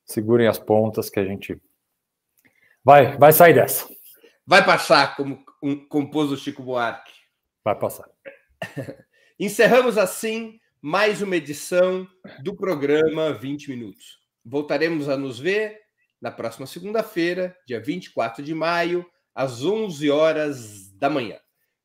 segurem as pontas que a gente Vai, vai sair dessa. Vai passar, como um, compôs o Chico Buarque. Vai passar. Encerramos assim mais uma edição do programa 20 Minutos. Voltaremos a nos ver na próxima segunda-feira, dia 24 de maio, às 11 horas da manhã.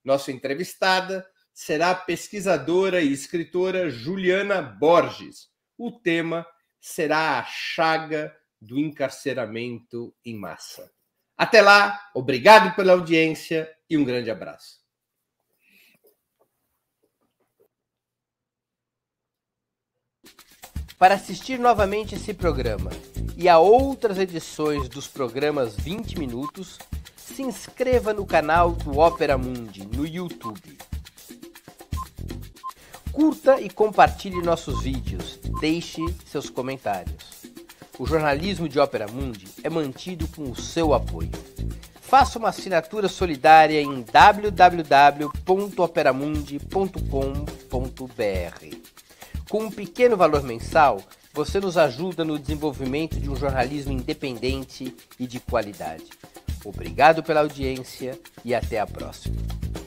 Nossa entrevistada será a pesquisadora e escritora Juliana Borges. O tema será a chaga do encarceramento em massa. Até lá, obrigado pela audiência e um grande abraço. Para assistir novamente esse programa e a outras edições dos programas 20 Minutos, se inscreva no canal do Opera Mundi no YouTube. Curta e compartilhe nossos vídeos. Deixe seus comentários o jornalismo de Ópera Mundi é mantido com o seu apoio. Faça uma assinatura solidária em www.operamundi.com.br. Com um pequeno valor mensal, você nos ajuda no desenvolvimento de um jornalismo independente e de qualidade. Obrigado pela audiência e até a próxima.